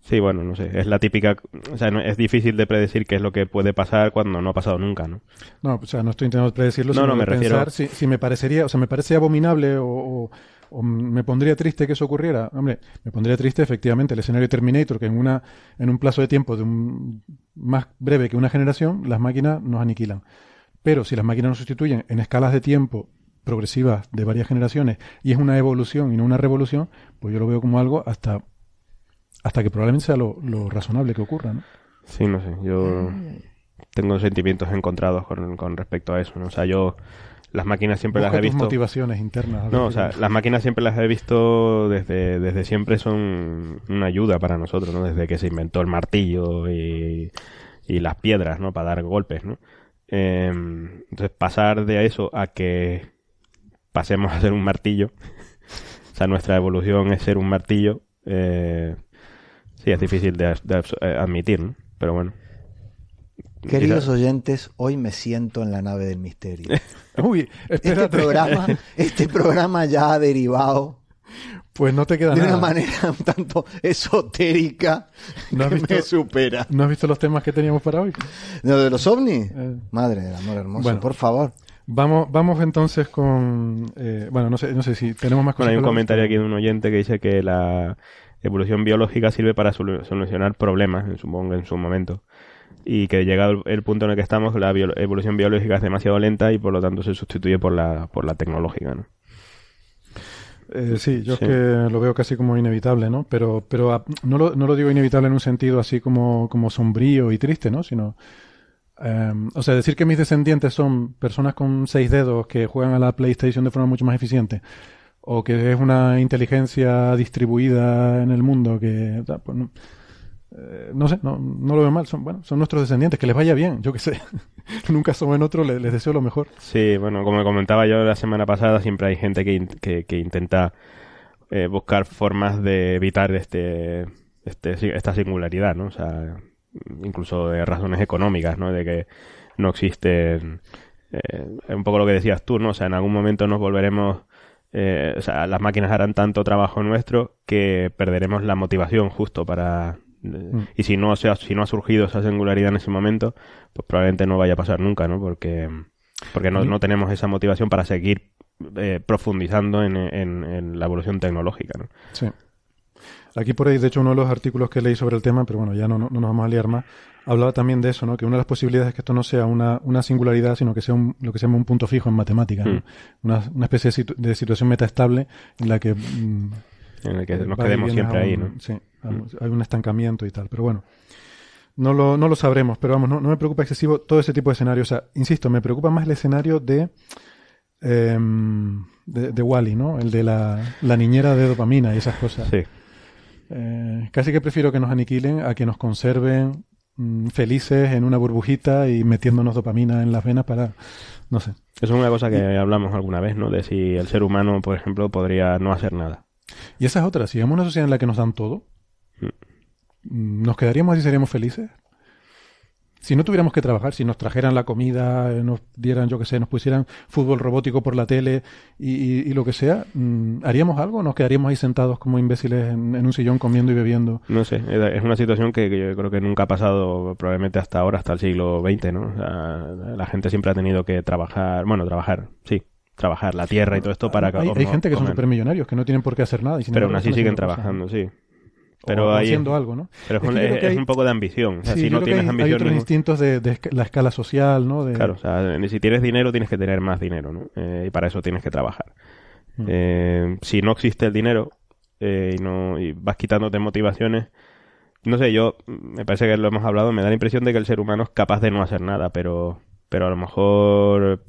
Sí, bueno, no sé. Es la típica. O sea, es difícil de predecir qué es lo que puede pasar cuando no ha pasado nunca, ¿no? No, o sea, no estoy intentando predecirlo, no, no, me pensar si, me parecería. O sea, me parece abominable o, me pondría triste que eso ocurriera. Hombre, me pondría triste, efectivamente, el escenario Terminator, que en, una, en un plazo de tiempo de más breve que una generación, las máquinas nos aniquilan. Pero si las máquinas nos sustituyen en escalas de tiempo progresivas de varias generaciones y es una evolución y no una revolución, pues yo lo veo como algo hasta, hasta que probablemente sea lo, razonable que ocurra, ¿no? Sí, no sé, yo tengo sentimientos encontrados con, con respecto a eso, ¿no? O sea, yo las máquinas siempre las he visto. motivaciones internas. No, o sea, las máquinas siempre las he visto desde, desde siempre son una ayuda para nosotros, ¿no? Desde que se inventó el martillo y, las piedras, ¿no? Para dar golpes, ¿no? Em, entonces, pasar de eso a que pasemos a ser un martillo. o sea, nuestra evolución es ser un martillo. Eh, sí, es difícil de, eh, admitir, ¿no? pero bueno. Queridos oyentes, hoy me siento en la nave del misterio. Uy, Este programa, este programa ya ha derivado. Pues no te queda de nada. De una manera un tanto esotérica ¿No has que me supera. ¿No has visto los temas que teníamos para hoy? ¿De los ovnis? Eh. Madre del amor hermoso, por favor. Vamos, vamos entonces con. Eh, bueno, no sé, no sé si tenemos más cosas. hay un comentario aquí de un oyente que dice que la evolución biológica sirve para solucionar problemas, en supongo, en su momento. Y que llegado el punto en el que estamos, la evolución biológica es demasiado lenta y por lo tanto se sustituye por la, por la tecnológica, ¿no? Eh, sí, yo que lo veo casi como inevitable, ¿no? Pero, pero ah, no, lo, no lo digo inevitable en un sentido así como, como sombrío y triste, ¿no? Sino Em, o sea, decir que mis descendientes son personas con seis dedos que juegan a la PlayStation de forma mucho más eficiente, o que es una inteligencia distribuida en el mundo, que pues, eh, no, sé, no, lo veo mal. Son, bueno, son nuestros descendientes, que les vaya bien, yo que sé. Nunca son en otro, les, deseo lo mejor. Sí, bueno, como comentaba yo la semana pasada, siempre hay gente que, intenta eh, buscar formas de evitar este, este, esta singularidad, ¿no? O sea, incluso de razones económicas, ¿no? De que no existen... Eh, un poco lo que decías tú, ¿no? O sea, en algún momento nos volveremos... Eh, o sea, las máquinas harán tanto trabajo nuestro que perderemos la motivación justo para... Mm. Y si no, o sea, si no ha surgido esa singularidad en ese momento, pues probablemente no vaya a pasar nunca, ¿no? Porque, porque no, mm. tenemos esa motivación para seguir eh, profundizando en, en, en la evolución tecnológica, ¿no? Sí. Aquí por ahí, de hecho, uno de los artículos que leí sobre el tema, pero bueno, ya no, nos vamos a liar más, hablaba también de eso, ¿no? Que una de las posibilidades es que esto no sea una, singularidad, sino que sea un, lo que se llama un punto fijo en matemática hmm. una, una, especie de, situación metaestable en la que... Mm, en la que nos quedemos siempre ahí, ¿no? Sí, hmm. hay un estancamiento y tal, pero bueno. No lo, no lo sabremos, pero vamos, no, me preocupa excesivo todo ese tipo de escenarios. O sea, insisto, me preocupa más el escenario de... Em, de, Wally, ¿no? El de la, la niñera de dopamina y esas cosas. Sí. Eh, casi que prefiero que nos aniquilen a que nos conserven mm, felices en una burbujita y metiéndonos dopamina en las venas para, no sé. Eso es una cosa que hablamos alguna vez, ¿no? De si el ser humano, por ejemplo, podría no hacer nada. Y esa es otra. Si es una sociedad en la que nos dan todo, mm. Mm, ¿nos quedaríamos así y seríamos felices? si no tuviéramos que trabajar, si nos trajeran la comida, eh, nos dieran, yo qué sé, nos pusieran fútbol robótico por la tele y, lo que sea, mm, ¿haríamos algo nos quedaríamos ahí sentados como imbéciles en, un sillón comiendo y bebiendo? No sé, es una situación que, yo creo que nunca ha pasado probablemente hasta ahora, hasta el siglo XX, ¿no? O sea, la gente siempre ha tenido que trabajar, bueno, trabajar, sí, trabajar la tierra y todo esto ah, para... Hay, hay gente que son son supermillonarios, que no tienen por qué hacer nada. Y sin Pero aún así siguen trabajando, sí pero haciendo algo, Pero es, un, poco de ambición. si no tienes hay, ambición. Hay otros instintos de, la escala social, ¿no? Claro, o sea, si tienes dinero, tienes que tener más dinero, ¿no? Eh, y para eso tienes que trabajar. Mm. Eh, si no existe el dinero eh, y, no, y vas quitándote motivaciones. No sé, yo mm, me parece que lo hemos hablado, me da la impresión de que el ser humano es capaz de no hacer nada, pero, pero a lo mejor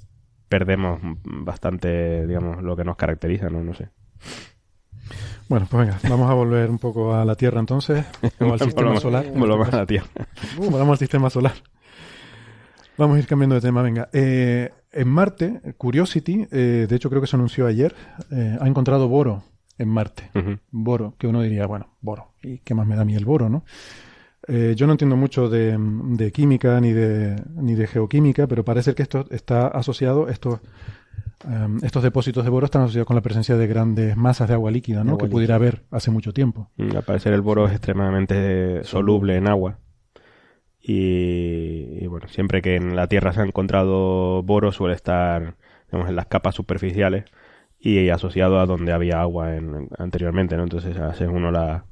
perdemos bastante, digamos, lo que nos caracteriza, ¿no? No sé. Bueno, pues venga, vamos a volver un poco a la Tierra entonces, o al sistema solar. Volvamos a la Tierra. Uh, al sistema solar. Vamos a ir cambiando de tema, venga. Eh, en Marte, Curiosity, eh, de hecho creo que se anunció ayer, eh, ha encontrado boro en Marte. Boro, que uno diría, bueno, boro, ¿y qué más me da a mí el boro, no? yo no entiendo mucho de, química ni de, ni de geoquímica, pero parece que esto está asociado, esto... Em, estos depósitos de boro están asociados con la presencia de grandes masas de agua líquida, ¿no? que pudiera haber hace mucho tiempo. Mm, al parecer el boro es extremadamente soluble en agua. Y, bueno, siempre que en la Tierra se ha encontrado boro suele estar en las capas superficiales y asociado a donde había agua en, anteriormente, ¿no? Entonces hace uno la,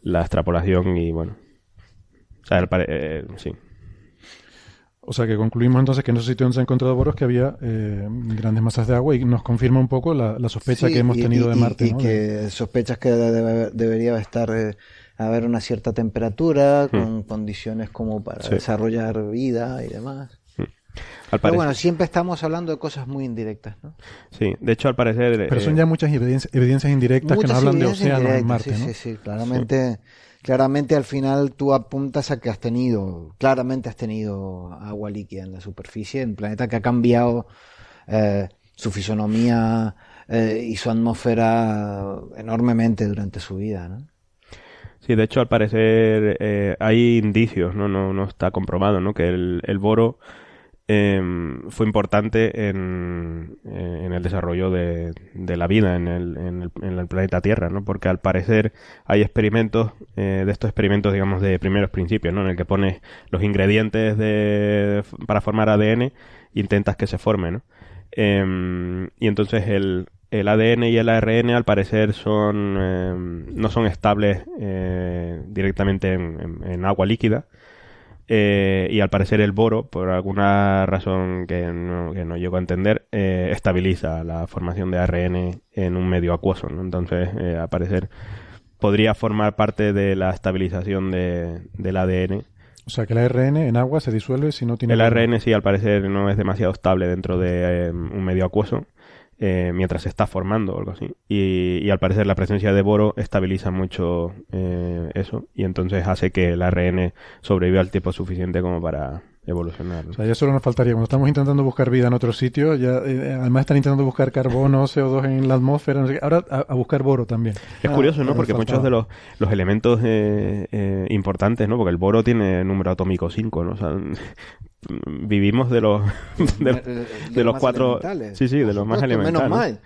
la extrapolación y bueno. O sea, eh, sí, o sea que concluimos entonces que en esos sitios donde se han encontrado boros que había eh, grandes masas de agua y nos confirma un poco la, sospecha que hemos tenido de Marte. Y, que sospechas que debería estar, eh, haber una cierta temperatura, hmm. con condiciones como para desarrollar vida y demás. Hmm. Pero bueno, siempre estamos hablando de cosas muy indirectas, ¿no? Sí, de hecho al parecer... Pero son eh, ya muchas evidencias, indirectas que nos hablan de océanos en Marte, ¿no? Sí, sí, claramente claramente al final tú apuntas a que has tenido, claramente has tenido agua líquida en la superficie, en un planeta que ha cambiado eh, su fisonomía eh, y su atmósfera enormemente durante su vida, ¿no? Sí, de hecho, al parecer eh, hay indicios, ¿no? No, está comprobado, ¿no? Que el, el boro Em, fue importante eh, en, el desarrollo de, la vida en el, planeta Tierra, ¿no? Porque al parecer hay experimentos, eh, de estos experimentos, digamos, de primeros principios, ¿no? En el que pones los ingredientes para formar ADN e intentas que se forme, em, y entonces el, ADN y el ARN al parecer son em, no son estables eh, directamente en, agua líquida, eh, y al parecer el boro, por alguna razón que no, que llego a entender, eh, estabiliza la formación de ARN en un medio acuoso. ¿no? Entonces, eh, al parecer, podría formar parte de la estabilización del ADN. O sea, que el ARN en agua se disuelve si no tiene... El ARN sí, al parecer, no es demasiado estable dentro de un medio acuoso. Eh, mientras se está formando o algo así. Y, y, al parecer la presencia de boro estabiliza mucho eh, eso y entonces hace que el ARN sobreviva al tiempo suficiente como para evolucionar. O sea, ya solo nos faltaría. Cuando estamos intentando buscar vida en otro sitio, ya eh, además están intentando buscar carbono, CO2 en la atmósfera, ahora a, buscar boro también. Es ah, curioso, ¿no? Porque muchos de los, los elementos importantes, ¿no? Porque el boro tiene número atómico 5, ¿no? O sea, vivimos de los de, los cuatro sí sí de los más elementales menos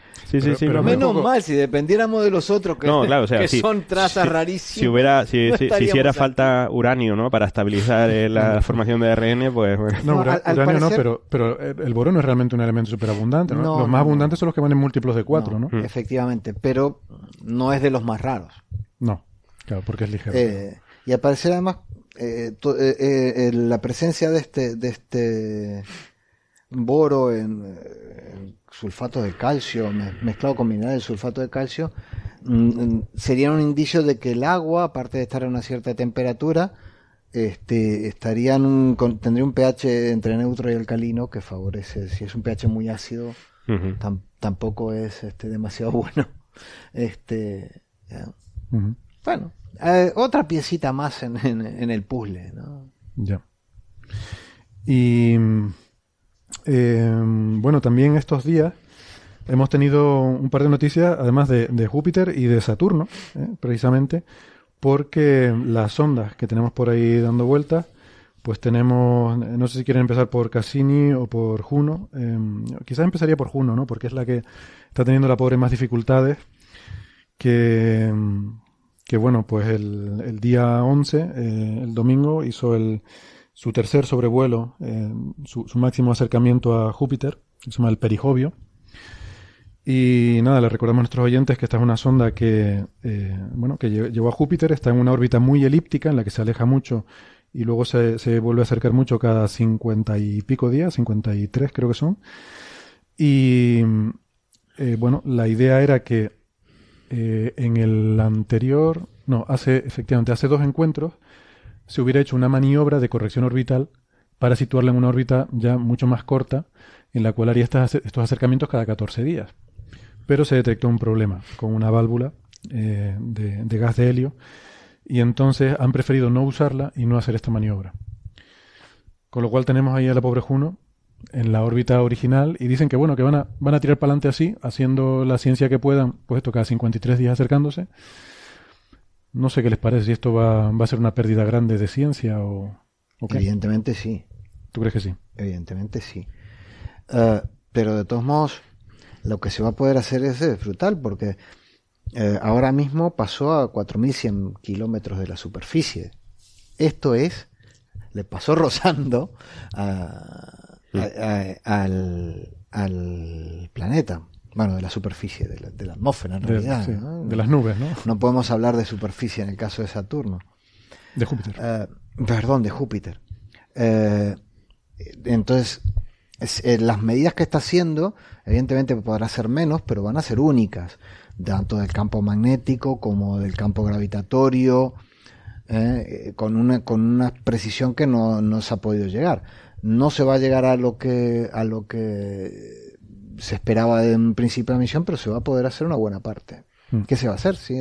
mal menos mal si dependiéramos de los otros que, son trazas rarísimas si hubiera si, si hiciera falta uranio no para estabilizar eh, la formación de ARN pues no, uranio no pero pero eh, el boro no es realmente un elemento superabundante abundante. los más abundantes son los que van en múltiplos de cuatro no, mm. efectivamente pero no es de los más raros no claro porque es ligero eh, y al parecer además eh, eh, eh, la presencia de este, de este boro en, sulfato de calcio, mezclado con mineral de sulfato de calcio, mm, sería un indicio de que el agua, aparte de estar a una cierta temperatura, este, estaría tendría un pH entre neutro y alcalino que favorece. Si es un pH muy ácido, tampoco es este, demasiado bueno. Este, Bueno, eh, otra piecita más en, el puzzle. ¿no? Ya. Y eh, bueno, también estos días hemos tenido un par de noticias, además de, Júpiter y de Saturno, eh, precisamente, porque las ondas que tenemos por ahí dando vueltas, pues tenemos, no sé si quieren empezar por Cassini o por Juno, quizás empezaría por Juno, ¿no? Porque es la que está teniendo la pobre más dificultades, que que bueno, pues el, día 11, eh, el domingo, hizo el, su tercer sobrevuelo, eh, su, su, máximo acercamiento a Júpiter, que se llama el Perijovio. Y nada, le recordamos a nuestros oyentes que esta es una sonda que, eh, bueno, que llevó a Júpiter, está en una órbita muy elíptica en la que se aleja mucho y luego se, se vuelve a acercar mucho cada cincuenta y pico días, 53 creo que son. Y bueno, la idea era que eh, en el anterior, no, hace efectivamente hace dos encuentros se hubiera hecho una maniobra de corrección orbital para situarla en una órbita ya mucho más corta, en la cual haría estos acercamientos cada 14 días. Pero se detectó un problema con una válvula eh, de, gas de helio y entonces han preferido no usarla y no hacer esta maniobra. Con lo cual tenemos ahí a la pobre Juno en la órbita original y dicen que bueno, que van a, van a tirar para adelante así, haciendo la ciencia que puedan, puesto esto cada 53 días acercándose. No sé qué les parece, si esto va, a ser una pérdida grande de ciencia o, Evidentemente sí. ¿Tú crees que sí? Evidentemente sí. Eh, pero de todos modos, lo que se va a poder hacer es disfrutar eh, porque eh, ahora mismo pasó a 4.100 kilómetros de la superficie. Esto es, le pasó rozando a, al, planeta bueno, de la superficie, de la, atmósfera en de, realidad. De las nubes, ¿no? No podemos hablar de superficie en el caso de Saturno. De Júpiter. Eh, perdón, de Júpiter. Eh, entonces, eh, las medidas que está haciendo, evidentemente podrá ser menos, pero van a ser únicas, tanto del campo magnético como del campo gravitatorio, con, una, con una precisión que no, no se ha podido llegar no se va a llegar a lo que, a lo que se esperaba en principio de misión, pero se va a poder hacer una buena parte. Mm. ¿Qué se va a hacer? Si,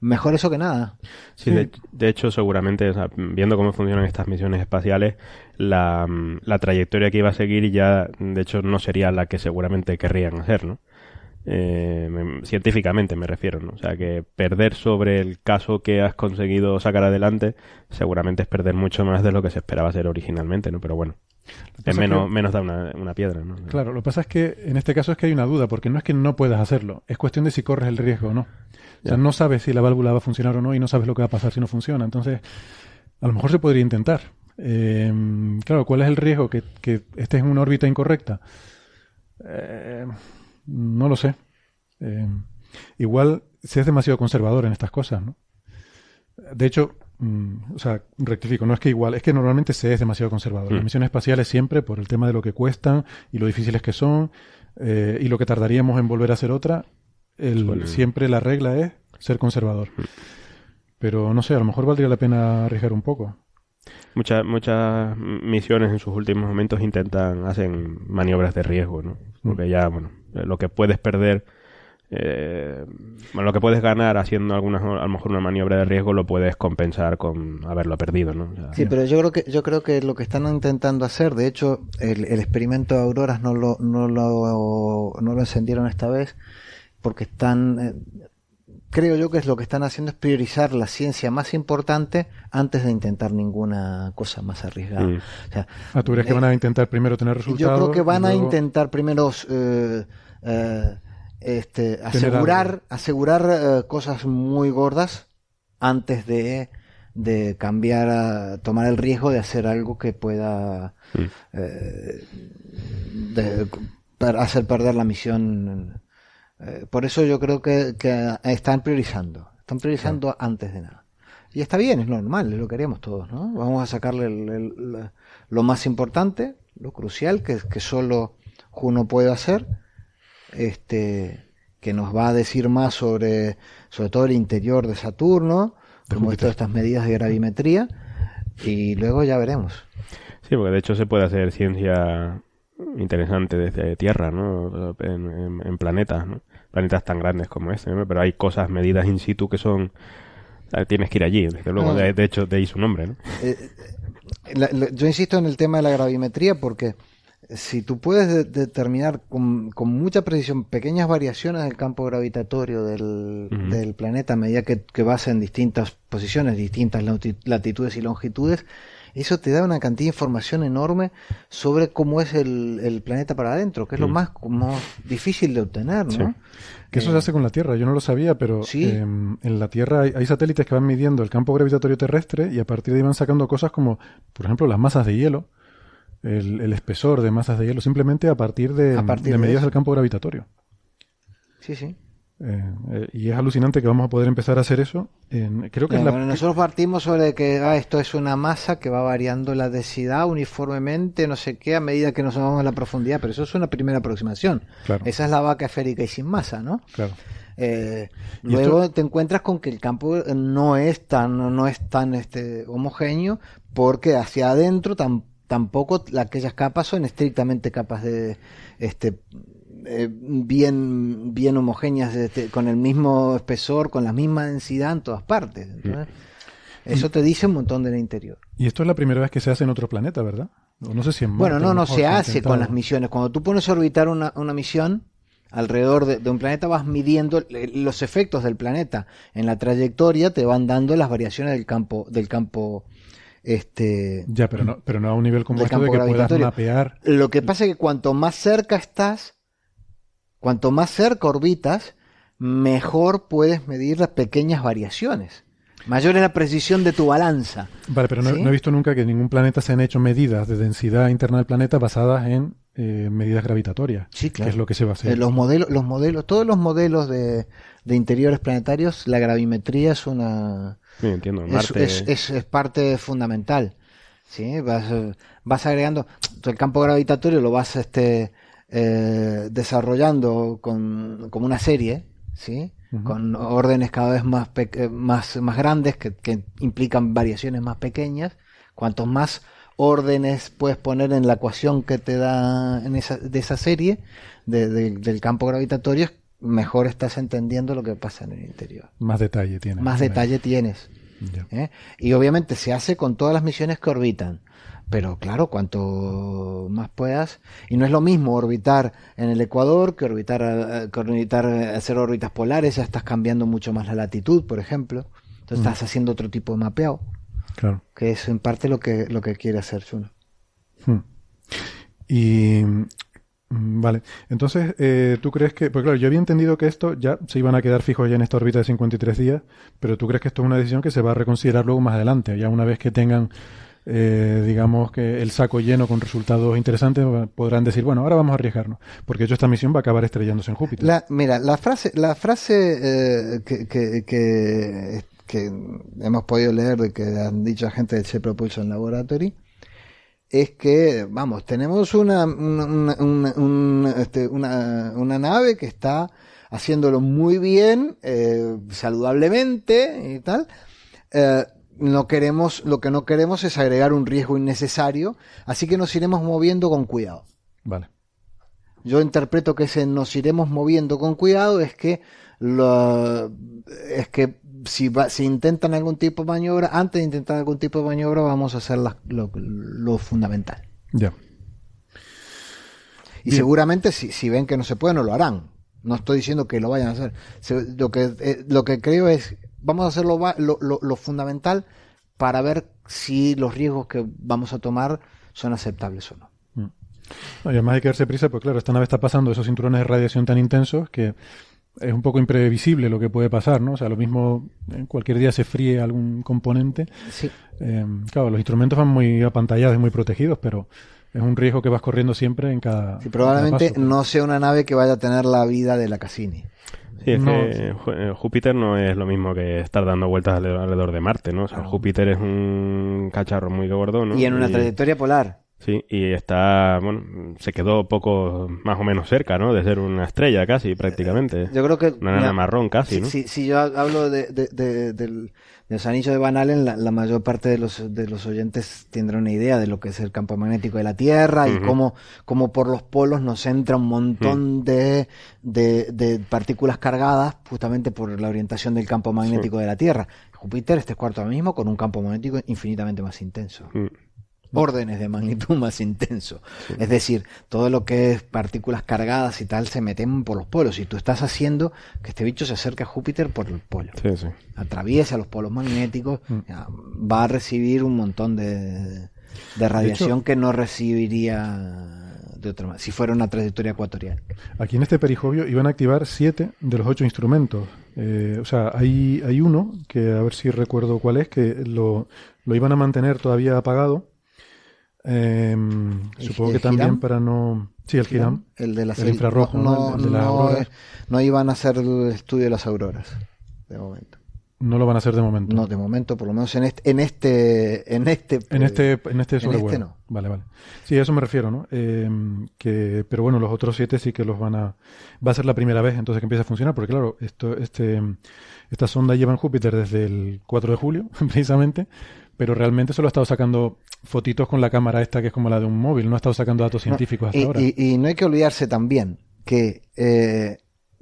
mejor eso que nada. Sí, De, hecho, seguramente, viendo cómo funcionan estas misiones espaciales, la, mm, la, trayectoria que iba a seguir ya, de hecho, no sería la que seguramente querrían hacer, ¿no? Eh, científicamente me refiero, O sea, que perder sobre el caso que has conseguido sacar adelante seguramente es perder mucho más de lo que se esperaba hacer originalmente, ¿no? Pero bueno, es menos, da una, piedra, ¿no? Claro, lo que pasa es que en este caso es que hay una duda, porque no es que no puedas hacerlo, es cuestión de si corres el riesgo o no. O sea, ya. no sabes si la válvula va a funcionar o no y no sabes lo que va a pasar si no funciona. Entonces, a lo mejor se podría intentar. Eh, claro, ¿cuál es el riesgo? ¿Que, que estés en una órbita incorrecta? Eh, no lo sé. Eh, igual se es demasiado conservador en estas cosas, ¿no? De hecho, mm, o sea, rectifico, no es que igual, es que normalmente se es demasiado conservador. Las mm. misiones espaciales siempre, por el tema de lo que cuestan y lo difíciles que son eh, y lo que tardaríamos en volver a hacer otra, siempre la regla es ser conservador. Mm. Pero no sé, a lo mejor valdría la pena arriesgar un poco. Muchas, muchas misiones en sus últimos momentos intentan, hacen maniobras de riesgo, ¿no? Porque ya, bueno, eh, lo que puedes perder, eh, lo que puedes ganar haciendo algunas, a lo mejor una maniobra de riesgo lo puedes compensar con haberlo perdido, ¿no? sí, pero yo creo que yo creo que lo que están intentando hacer, de hecho, el, experimento de auroras no lo, no lo, encendieron esta vez porque están eh, creo yo que es lo que están haciendo es priorizar la ciencia más importante antes de intentar ninguna cosa más arriesgada. Mm. Ah, ¿Tú crees que van a intentar primero tener resultados? Yo creo que van a intentar primero eh, este, asegurar, asegurar eh, cosas muy gordas antes de, cambiar, a, tomar el riesgo de hacer algo que pueda mm. eh, hacer perder la misión. por eso yo creo que, están priorizando, están priorizando antes de nada. Y está bien, es normal, es lo queríamos todos, ¿no? Vamos a sacarle lo más importante, lo crucial que, que solo uno puede hacer este, que nos va a decir más sobre, sobre todo el interior de Saturno, como todas estas medidas de gravimetría, y luego ya veremos. Sí, porque de hecho se puede hacer ciencia interesante desde Tierra, ¿no? En, planetas, Planetas tan grandes como este, pero hay cosas, medidas in situ que son... Eh, tienes que ir allí, desde luego, ah. de, hecho, de ahí su nombre, eh, eh, yo insisto en el tema de la gravimetría porque si tú puedes determinar con, mucha precisión pequeñas variaciones del campo gravitatorio del, planeta a medida que, vas en distintas posiciones, distintas latitudes y longitudes, eso te da una cantidad de información enorme sobre cómo es el, planeta para adentro, que es lo mm. más como difícil de obtener, ¿no? Que eso se hace con la Tierra, yo no lo sabía, pero em, en la Tierra hay, satélites que van midiendo el campo gravitatorio terrestre y a partir de ahí van sacando cosas como, por ejemplo, las masas de hielo el, espesor de masas de hielo, simplemente a partir de, de, medidas del campo gravitatorio. Sí, sí. Eh, eh, y es alucinante que vamos a poder empezar a hacer eso. creo que Nosotros partimos sobre que ah, esto es una masa que va variando la densidad uniformemente, no sé qué, a medida que nos vamos a la profundidad, pero eso es una primera aproximación. Esa es la vaca esférica y sin masa, ¿no? Claro. Eh, luego te encuentras con que el campo no es tan, no es tan este, homogéneo, porque hacia adentro tampoco tampoco aquellas capas son estrictamente capas de este eh, bien bien homogéneas este, con el mismo espesor con la misma densidad en todas partes mm. eso te dice un montón del interior y esto es la primera vez que se hace en otro planeta verdad no sé si en bueno no no se hace con las misiones cuando tú pones a orbitar una, misión alrededor de, de, un planeta vas midiendo los efectos del planeta en la trayectoria te van dando las variaciones del campo del campo este, ya, pero no, pero no a un nivel como este de que puedas mapear. Lo que pasa es que cuanto más cerca estás, cuanto más cerca orbitas, mejor puedes medir las pequeñas variaciones. Mayor es la precisión de tu balanza. Vale, pero no, he visto nunca que en ningún planeta se han hecho medidas de densidad interna del planeta basadas en eh, medidas gravitatorias. Sí, claro. Que es lo que se va a hacer. Eh, los modelos, los modelos, todos los modelos de interiores planetarios, la gravimetría es una es, parte fundamental. ¿sí? Vas, vas agregando, el campo gravitatorio lo vas este, eh, desarrollando con, como una serie, ¿sí? con órdenes cada vez más, eh, más, más grandes que, implican variaciones más pequeñas. Cuantos más órdenes puedes poner en la ecuación que te da en esa, de esa serie del campo gravitatorio, mejor estás entendiendo lo que pasa en el interior. Más detalle tienes. Más detalle tienes. ¿eh? Y obviamente se hace con todas las misiones que orbitan. Pero claro, cuanto más puedas. Y no es lo mismo orbitar en el Ecuador que orbitar, eh, que eh, hacer órbitas polares. Ya estás cambiando mucho más la latitud, por ejemplo. Entonces mm. estás haciendo otro tipo de mapeo Claro. Que es en parte lo que, lo que quiere hacer Juno. Hmm. Y Mm, vale, entonces eh, tú crees que, pues claro, yo había entendido que esto ya se iban a quedar fijos ya en esta órbita de 53 días, pero tú crees que esto es una decisión que se va a reconsiderar luego más adelante, ya una vez que tengan, eh, digamos, que el saco lleno con resultados interesantes, podrán decir, bueno, ahora vamos a arriesgarnos, porque esta misión va a acabar estrellándose en Júpiter. La, mira, la frase, la frase eh, que, que, hemos podido leer de que han dicho gente de Che Propulsion Laboratory, es que, vamos, tenemos este, una, nave que está haciéndolo muy bien, eh, saludablemente y tal. Eh, no queremos, lo que no queremos es agregar un riesgo innecesario, así que nos iremos moviendo con cuidado. Vale. Yo interpreto que ese nos iremos moviendo con cuidado es que es que si, va, intentan algún tipo de maniobra, antes de intentar algún tipo de maniobra, vamos a hacer lo, fundamental. Ya. Y seguramente si, si ven que no se puede, no lo harán. No estoy diciendo que lo vayan a hacer. lo, que, eh, lo que creo es, vamos a hacer lo, lo, fundamental para ver si los riesgos que vamos a tomar son aceptables o no. Mm. Y además hay que darse prisa, porque claro, esta nave está pasando esos cinturones de radiación tan intensos que es un poco imprevisible lo que puede pasar, ¿no? O sea, lo mismo eh, cualquier día se fríe algún componente. Sí. Eh, claro, los instrumentos van muy apantallados y muy protegidos, pero es un riesgo que vas corriendo siempre en cada. Sí, probablemente no sea una nave que vaya a tener la vida de la Cassini. Sí, es que eh, Júpiter no es lo mismo que estar dando vueltas alrededor de Marte, ¿no? O sea, ah. Júpiter es un cacharro muy gordo, ¿no? Y en una trayectoria polar. Sí, y está, bueno, se quedó poco más o menos cerca, ¿no? De ser una estrella casi, eh, prácticamente. Yo creo que... Una nana marrón casi, si, ¿no? Si, yo hablo de, de, de, del, de Van Allen, la, mayor parte de los, de los oyentes tendrán una idea de lo que es el campo magnético de la Tierra y cómo, cómo por los polos nos entra un montón mm. de, de, partículas cargadas justamente por la orientación del campo magnético de la Tierra. Júpiter este es cuarto ahora mismo con un campo magnético infinitamente más intenso. Mm órdenes de magnitud más intenso. Es decir, todo lo que es partículas cargadas y tal se meten por los polos. Y tú estás haciendo que este bicho se acerque a Júpiter por el polo. Sí, Atraviesa los polos magnéticos, mm. va a recibir un montón de, radiación que no recibiría de otra manera, si fuera una trayectoria ecuatorial. Aquí en este perijobio iban a activar siete de los ocho instrumentos. Eh, o sea, hay, hay uno que, a ver si recuerdo cuál es, que lo, lo iban a mantener todavía apagado Em, supongo que también para no. Sí, el Hiram. El de las el infrarrojo, no, ¿no? Eh, no, iban a hacer el estudio de las auroras, de momento. No lo van a hacer de momento. No, de momento, por lo menos en este, en este, en este, en este, en este, Vale, vale. Sí, a eso me refiero, ¿no? Em, que, pero bueno, los otros siete sí que los van a, va a ser la primera vez entonces que empiece a funcionar, porque claro, esto, este, esta sonda lleva en Júpiter desde el 4 de julio, precisamente, pero realmente solo ha estado sacando fotitos con la cámara esta que es como la de un móvil, no ha estado sacando datos científicos hasta y, ahora. Y, no hay que olvidarse también que eh,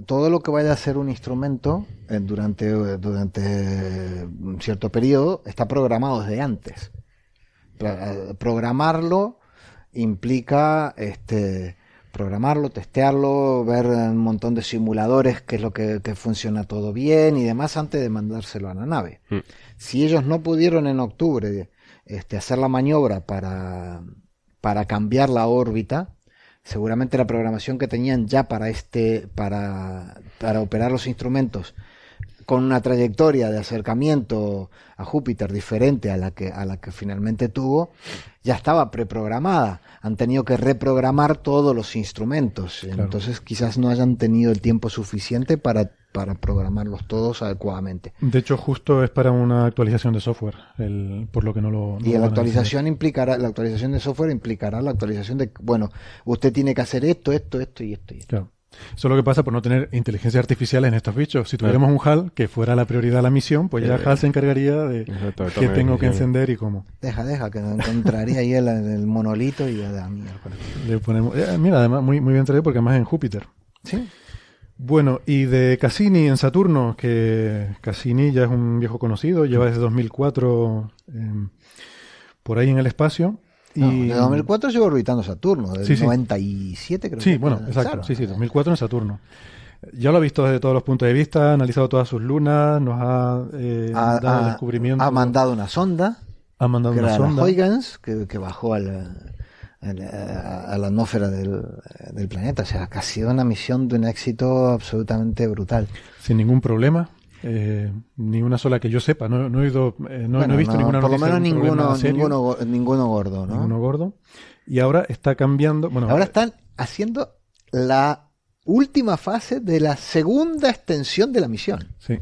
todo lo que vaya a ser un instrumento eh, durante, eh, durante eh, un cierto periodo está programado desde antes. programarlo implica este, programarlo, testearlo, ver un montón de simuladores, que es lo que, funciona todo bien y demás antes de mandárselo a la nave. Mm. Si ellos no pudieron en octubre este, hacer la maniobra para, para cambiar la órbita, seguramente la programación que tenían ya para este, para, para operar los instrumentos con una trayectoria de acercamiento a Júpiter diferente a la que, a la que finalmente tuvo, ya estaba preprogramada. Han tenido que reprogramar todos los instrumentos. Entonces quizás no hayan tenido el tiempo suficiente para, para programarlos todos adecuadamente. De hecho, justo es para una actualización de software, el, por lo que no lo... y la actualización, implicará, la actualización de software implicará la actualización de, bueno, usted tiene que hacer esto, esto, esto y esto. Y esto. Eso es lo que pasa por no tener inteligencia artificial en estos bichos. Si tuviéramos un HAL que fuera la prioridad de la misión, pues ya HAL eh, se encargaría de qué tengo que encender y cómo. Deja, deja, que encontraría ahí el, monolito y ya da eh, mira, además, muy, muy bien traído porque además en Júpiter. Sí. Bueno, y de Cassini en Saturno, que Cassini ya es un viejo conocido, lleva desde 2004 em, por ahí en el espacio. Y... 2004 llegó orbitando Saturno, del 97 creo. Sí, bueno, exacto. Sí, sí, 2004 en Saturno. Ya lo ha visto desde todos los puntos de vista, ha analizado todas sus lunas, nos ha, eh, dado descubrimientos, Ha mandado una sonda. Ha mandado que una sonda. Huygens, que, bajó a, la atmósfera del, planeta. O sea, ha sido una misión de un éxito absolutamente brutal. Sin ningún problema. Eh, ni una sola que yo sepa, no, he, no, he eh, visto ninguna Por lo menos ninguno, ninguno, gordo, Ninguno gordo. Y ahora está cambiando. Bueno, ahora están haciendo la última fase de la segunda extensión de la misión. Sí.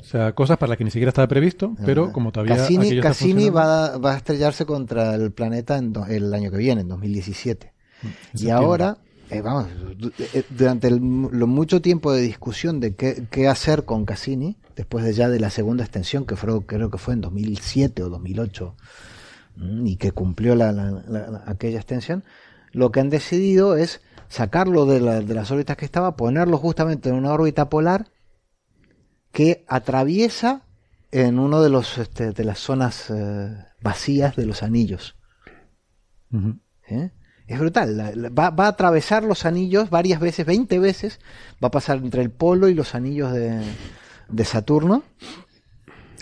O sea, cosas para las que ni siquiera estaba previsto, ah, pero como todavía. Cassini, Cassini va, a estrellarse contra el planeta en el año que viene, en 2017. Mm, y ahora eh, vamos, eh, eh, durante mucho tiempo de discusión de qué, hacer con Cassini, después de ya de la segunda extensión, que creo que fue en 2007 o 2008, mm, y que cumplió la, aquella extensión, lo que han decidido es sacarlo de, las órbitas que estaba, ponerlo justamente en una órbita polar que atraviesa en uno de los este, de las zonas vacías de los anillos. Es brutal. va, a atravesar los anillos varias veces, 20 veces. Va a pasar entre el polo y los anillos de, Saturno.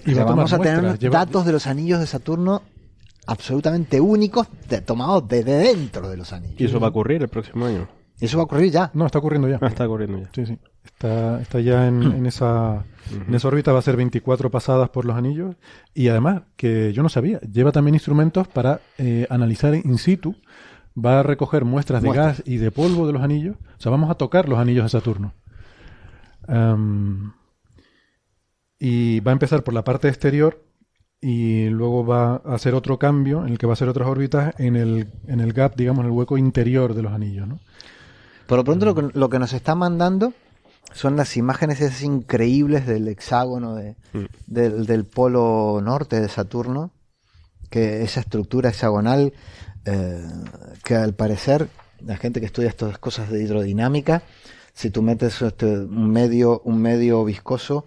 Y vamos a tener datos de los anillos de Saturno absolutamente únicos, tomados desde dentro de los anillos. Y eso va a ocurrir el próximo año. Eso va a ocurrir ya. No, está ocurriendo ya. Ah, está ocurriendo ya. Sí, sí. Está, está ya en, esa, en esa órbita, va a ser 24 pasadas por los anillos. Y además, que yo no sabía, lleva también instrumentos para eh, analizar in situ va a recoger muestras, de gas y de polvo de los anillos. O sea, vamos a tocar los anillos de Saturno. y va a empezar por la parte exterior y luego va a hacer otro cambio en el que va a hacer otras órbitas en el, en el gap, digamos, en el hueco interior de los anillos. Por lo pronto, lo que, nos está mandando son las imágenes increíbles del hexágono mm. del, polo norte de Saturno, que esa estructura hexagonal eh, que al parecer la gente que estudia estas cosas de hidrodinámica, si tú metes este, un medio, un medio viscoso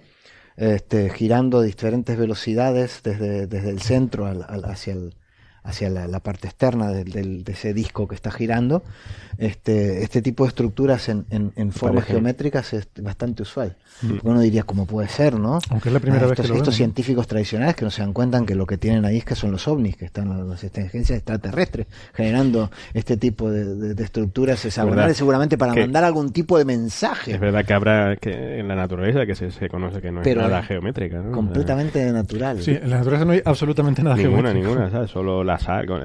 este, girando a diferentes velocidades desde, desde el centro al, hacia el hacia la, parte externa de, ese disco que está girando. Este, este tipo de estructuras en, en, formas geométricas es bastante usual. Mm. Uno diría, ¿cómo puede ser, no? Aunque es la primera ah, estos, vez que lo Estos científicos tradicionales que no se dan cuenta que lo que tienen ahí es que son los ovnis, que están las inteligencias extraterrestres generando este tipo de, de estructuras hexagonales seguramente para mandar algún tipo de mensaje. Es verdad que habrá que, en la naturaleza que se, conoce que no hay nada geométrica. Completamente eh. natural. Sí, en la naturaleza no hay absolutamente nada ninguna, Ninguna, Solo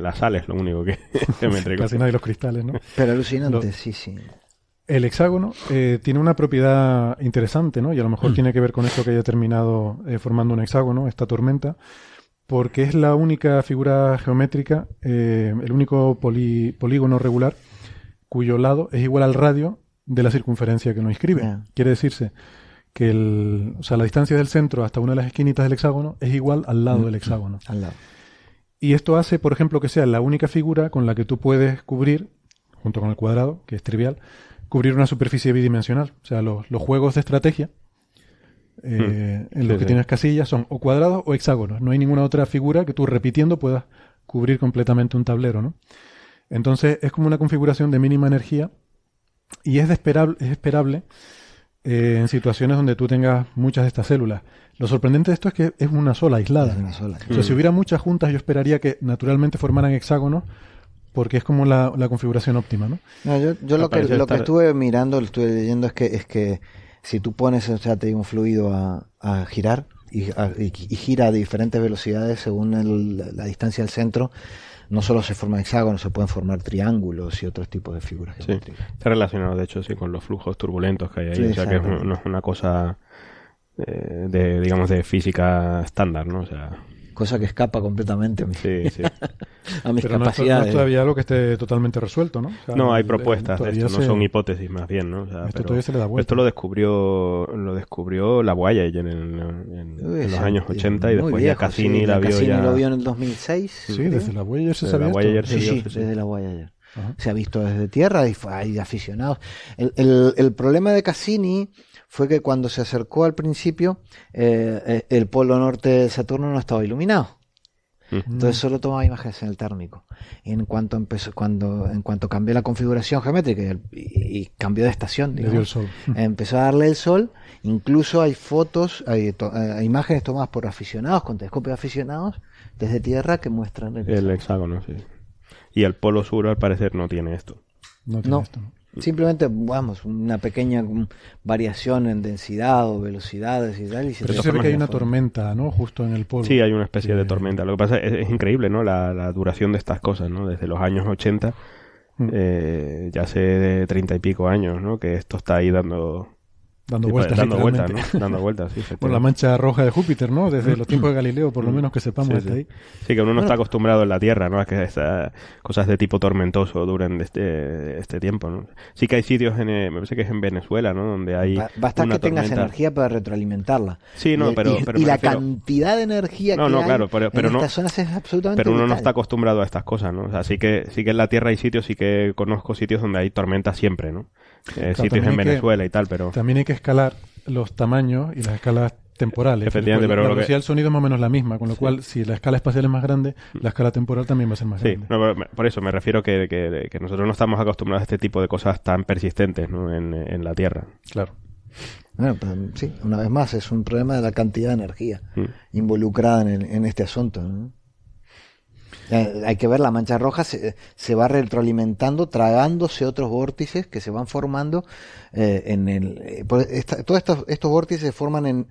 la sal, es lo único que, se me entrego. Casi los cristales, ¿no? Pero alucinante, sí, sí. El hexágono eh, tiene una propiedad interesante, ¿no? Y a lo mejor mm. tiene que ver con esto que haya terminado eh, formando un hexágono, esta tormenta, porque es la única figura geométrica, eh, el único polígono regular cuyo lado es igual al radio de la circunferencia que nos inscribe. Quiere decirse que el, o sea, la distancia del centro hasta una de las esquinitas del hexágono es igual al lado mm. del hexágono. Al lado. Y esto hace, por ejemplo, que sea la única figura con la que tú puedes cubrir, junto con el cuadrado, que es trivial, cubrir una superficie bidimensional. O sea, los, juegos de estrategia eh, hmm. en los que tienes casillas son o cuadrados o hexágonos. No hay ninguna otra figura que tú repitiendo puedas cubrir completamente un tablero, ¿no? Entonces es como una configuración de mínima energía y es, es esperable en situaciones donde tú tengas muchas de estas células. Lo sorprendente de esto es que es una sola, aislada. si hubiera muchas juntas, yo esperaría que naturalmente formaran hexágonos, porque es como la, configuración óptima, ¿no? yo, lo, que, estuve mirando, lo estuve leyendo, es que, es que si tú pones, un fluido a, girar, y, gira a diferentes velocidades según la distancia al centro, no solo se forman hexágonos, se pueden formar triángulos y otros tipos de figuras Está relacionado, de hecho, sí, con los flujos turbulentos que hay ahí. ya o sea, que es una, cosa eh, de, digamos, de física estándar, ¿no? O sea cosa que escapa completamente a, sí, sí. mis Pero capacidades. No, no es todavía algo que esté totalmente resuelto, ¿no? no, hay eh, propuestas esto, no son hipótesis más bien, ¿no? esto todavía se le da vuelta. Esto lo descubrió, lo descubrió la Voyager en, los años 80 y después ya Cassini la vio Cassini lo vio en el 2006. Sí, desde la Voyager se sabía Se vio, sí, desde la Se ha visto desde tierra y hay aficionados. El, el problema de Cassini fue que cuando se acercó al principio, eh, eh, el polo norte de Saturno no estaba iluminado. Entonces solo tomaba imágenes en el térmico. Y en cuanto empezó, cuando, en cuanto cambió la configuración geométrica y, cambió de estación, empezó a darle el sol. Incluso hay fotos, eh, hay, imágenes tomadas por aficionados, con telescopios aficionados, desde Tierra que muestran el, hexágono. Y el polo sur al parecer no tiene esto. No, tiene Esto, Simplemente, vamos, una pequeña variación en densidad o velocidades y tal. Y se ve que hay una tormenta, ¿no? Justo en el polo. Sí, hay una especie de eh, tormenta. Lo que pasa es, es increíble, ¿no? La, duración de estas cosas, ¿no? Desde los años 80, mm. eh, ya hace treinta y pico años, ¿no? Que esto está ahí dando Dando vueltas, dando vueltas, ¿no? dando vueltas, Por la mancha roja de Júpiter, ¿no? Desde los tiempos de Galileo, por lo menos que sepamos desde ahí. Sí, que uno no está acostumbrado en la Tierra, ¿no? A que estas cosas de tipo tormentoso duren este, este tiempo, ¿no? Sí que hay sitios, en, eh, me parece que es en Venezuela, ¿no? Donde hay. Basta que tengas energía para retroalimentarla. Sí, no, pero. Y, la cantidad de energía que hay en estas zonas es absolutamente. Pero uno no está acostumbrado a estas cosas, ¿no? O que, sí que en la Tierra hay sitios, sí que conozco sitios donde hay tormentas siempre, ¿no? Eh, sitios en Venezuela y tal, pero... También hay que escalar los tamaños y las escalas temporales. Efectivamente, pero la velocidad del sonido es más o menos la misma, con lo cual si la escala espacial es más grande, mm. la escala temporal también va a ser más grande. por eso me refiero que, nosotros no estamos acostumbrados a este tipo de cosas tan persistentes en, la Tierra. Claro. Bueno, sí, una vez más, es un problema de la cantidad de energía mm. involucrada en, en, este asunto. ¿no? Hay que ver, la mancha roja se, va retroalimentando, tragándose otros vórtices que se van formando eh, en el... Eh, todos estos, vórtices se forman en...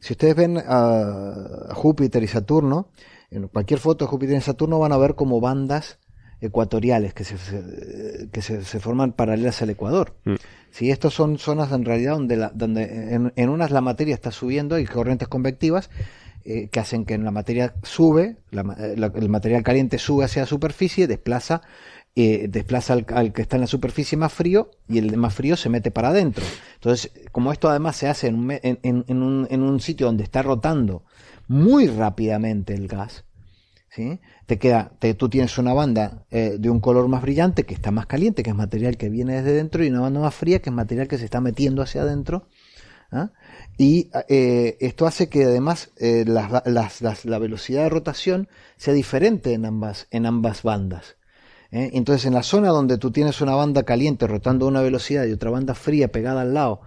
Si ustedes ven a Júpiter y Saturno, en cualquier foto de Júpiter y Saturno van a ver como bandas ecuatoriales que se, que se, forman paralelas al Ecuador. Mm. Si estas son zonas en realidad donde, donde en, en, unas la materia está subiendo y corrientes convectivas, eh, que hacen que la materia sube, eh, el material caliente sube hacia la superficie, desplaza, eh, desplaza al, que está en la superficie más frío y el más frío se mete para adentro. Entonces, como esto además se hace en un, sitio donde está rotando muy rápidamente el gas, ¿Sí? Te queda, tú tienes una banda de un color más brillante que está más caliente, que es material que viene desde dentro, y una banda más fría que es material que se está metiendo hacia adentro. ¿ah? Y eh, esto hace que además eh, la velocidad de rotación sea diferente en ambas, en ambas bandas. ¿eh? Entonces, en la zona donde tú tienes una banda caliente rotando a una velocidad y otra banda fría pegada al lado,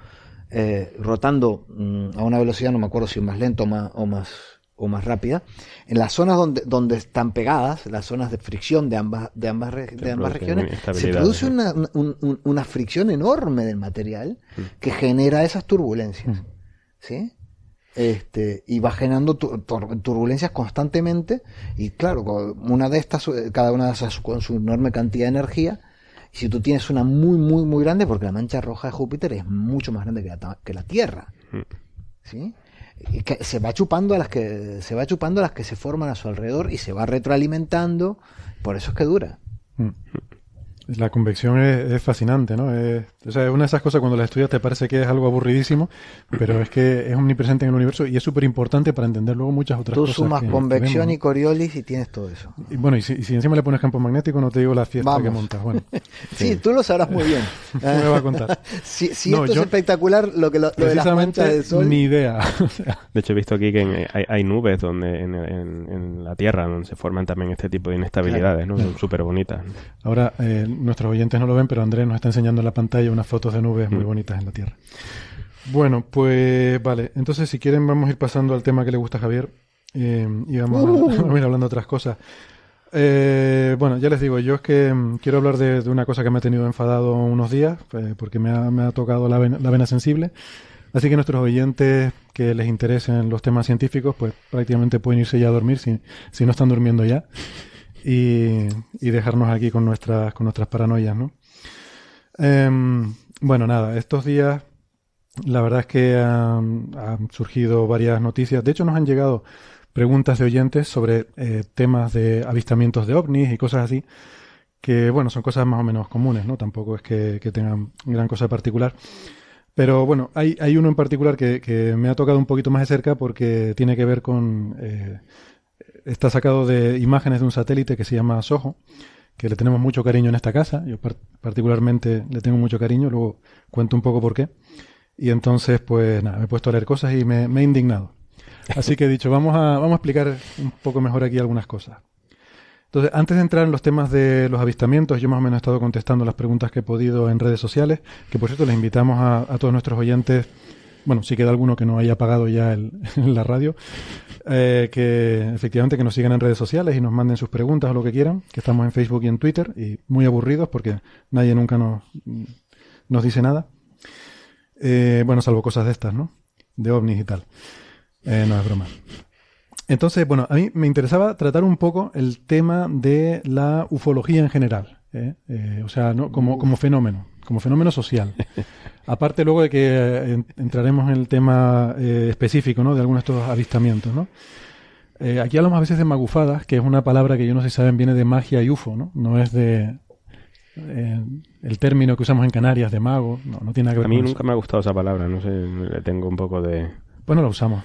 rotando mm, a una velocidad, no me acuerdo si más lento o más, o más, rápida, en las zonas donde, donde están pegadas, las zonas de fricción de ambas, de ambas, de ambas regiones, se produce una, fricción enorme del material mm. que genera esas turbulencias. Mm. ¿sí? Este, y va generando turbulencias constantemente y claro, una de estas, eh, cada una de esas con su enorme cantidad de energía, y si tú tienes una muy, muy, muy grande, porque la mancha roja de Júpiter es mucho más grande que la, Tierra, mm. ¿sí? se va chupando a las que se va chupando a las que se forman a su alrededor y se va retroalimentando por eso es que dura mm. La convección es, fascinante, ¿no? o sea, una de esas cosas cuando la estudias te parece que es algo aburridísimo, pero es que es omnipresente en el universo y es súper importante para entender luego muchas otras cosas. Tú sumas convección y Coriolis y tienes todo eso. bueno, y si, encima le pones campo magnético, no te digo la fiesta que montas. sí, tú lo sabrás muy bien. me va a contar. si, esto es espectacular, lo que lo, de las manchas del sol. Ni idea. de hecho, he visto aquí que hay, nubes donde en, la Tierra donde se forman también este tipo de inestabilidades, ¿no? Son súper bonitas. Ahora, eh, nuestros oyentes no lo ven, pero Andrés nos está enseñando en la pantalla unas fotos de nubes muy mm. bonitas en la Tierra. Bueno, pues vale. Entonces, si quieren, vamos a ir pasando al tema que le gusta a Javier eh, y uh. vamos a, ir hablando de otras cosas. Eh, bueno, ya les digo, yo es que mm, quiero hablar de, una cosa que me ha tenido enfadado unos días, eh, porque me ha, tocado la vena, sensible. Así que nuestros oyentes que les interesen los temas científicos, pues prácticamente pueden irse ya a dormir si, si no están durmiendo ya y, dejarnos aquí con nuestras, con nuestras paranoias, ¿no? Em, bueno, nada, estos días la verdad es que han, surgido varias noticias. De hecho, nos han llegado preguntas de oyentes sobre eh, temas de avistamientos de ovnis y cosas así, que bueno, son cosas más o menos comunes, ¿no? Tampoco es que, tengan gran cosa particular. Pero bueno, hay, uno en particular que, me ha tocado un poquito más de cerca porque tiene que ver con eh, está sacado de imágenes de un satélite que se llama Soho, que le tenemos mucho cariño en esta casa. Yo particularmente le tengo mucho cariño, luego cuento un poco por qué. Y entonces, pues nada, me he puesto a leer cosas y me, he indignado. Así que he dicho, vamos a, vamos a explicar un poco mejor aquí algunas cosas. Entonces, antes de entrar en los temas de los avistamientos, yo más o menos he estado contestando las preguntas que he podido en redes sociales, que por cierto les invitamos a, a todos nuestros oyentes bueno, si queda alguno que no haya apagado ya la radio, eh, que efectivamente que nos sigan en redes sociales y nos manden sus preguntas o lo que quieran, que estamos en Facebook y en Twitter y muy aburridos porque nadie nunca nos, dice nada. Eh, bueno, salvo cosas de estas, ¿no? De ovnis y tal. Eh, no es broma. Entonces, bueno, a mí me interesaba tratar un poco el tema de la ufología en general, o sea, ¿no? como, como fenómeno como fenómeno social. Aparte luego de que eh, entraremos en el tema eh, específico ¿no? de algunos de estos avistamientos. ¿no? Eh, aquí hablamos a veces de magufadas, que es una palabra que yo no sé si saben, viene de magia y UFO, ¿no? No es de el término que usamos en Canarias de mago, no, tiene nada que ver A mí nunca me ha gustado esa palabra, no sé, le tengo un poco de... Bueno, la usamos.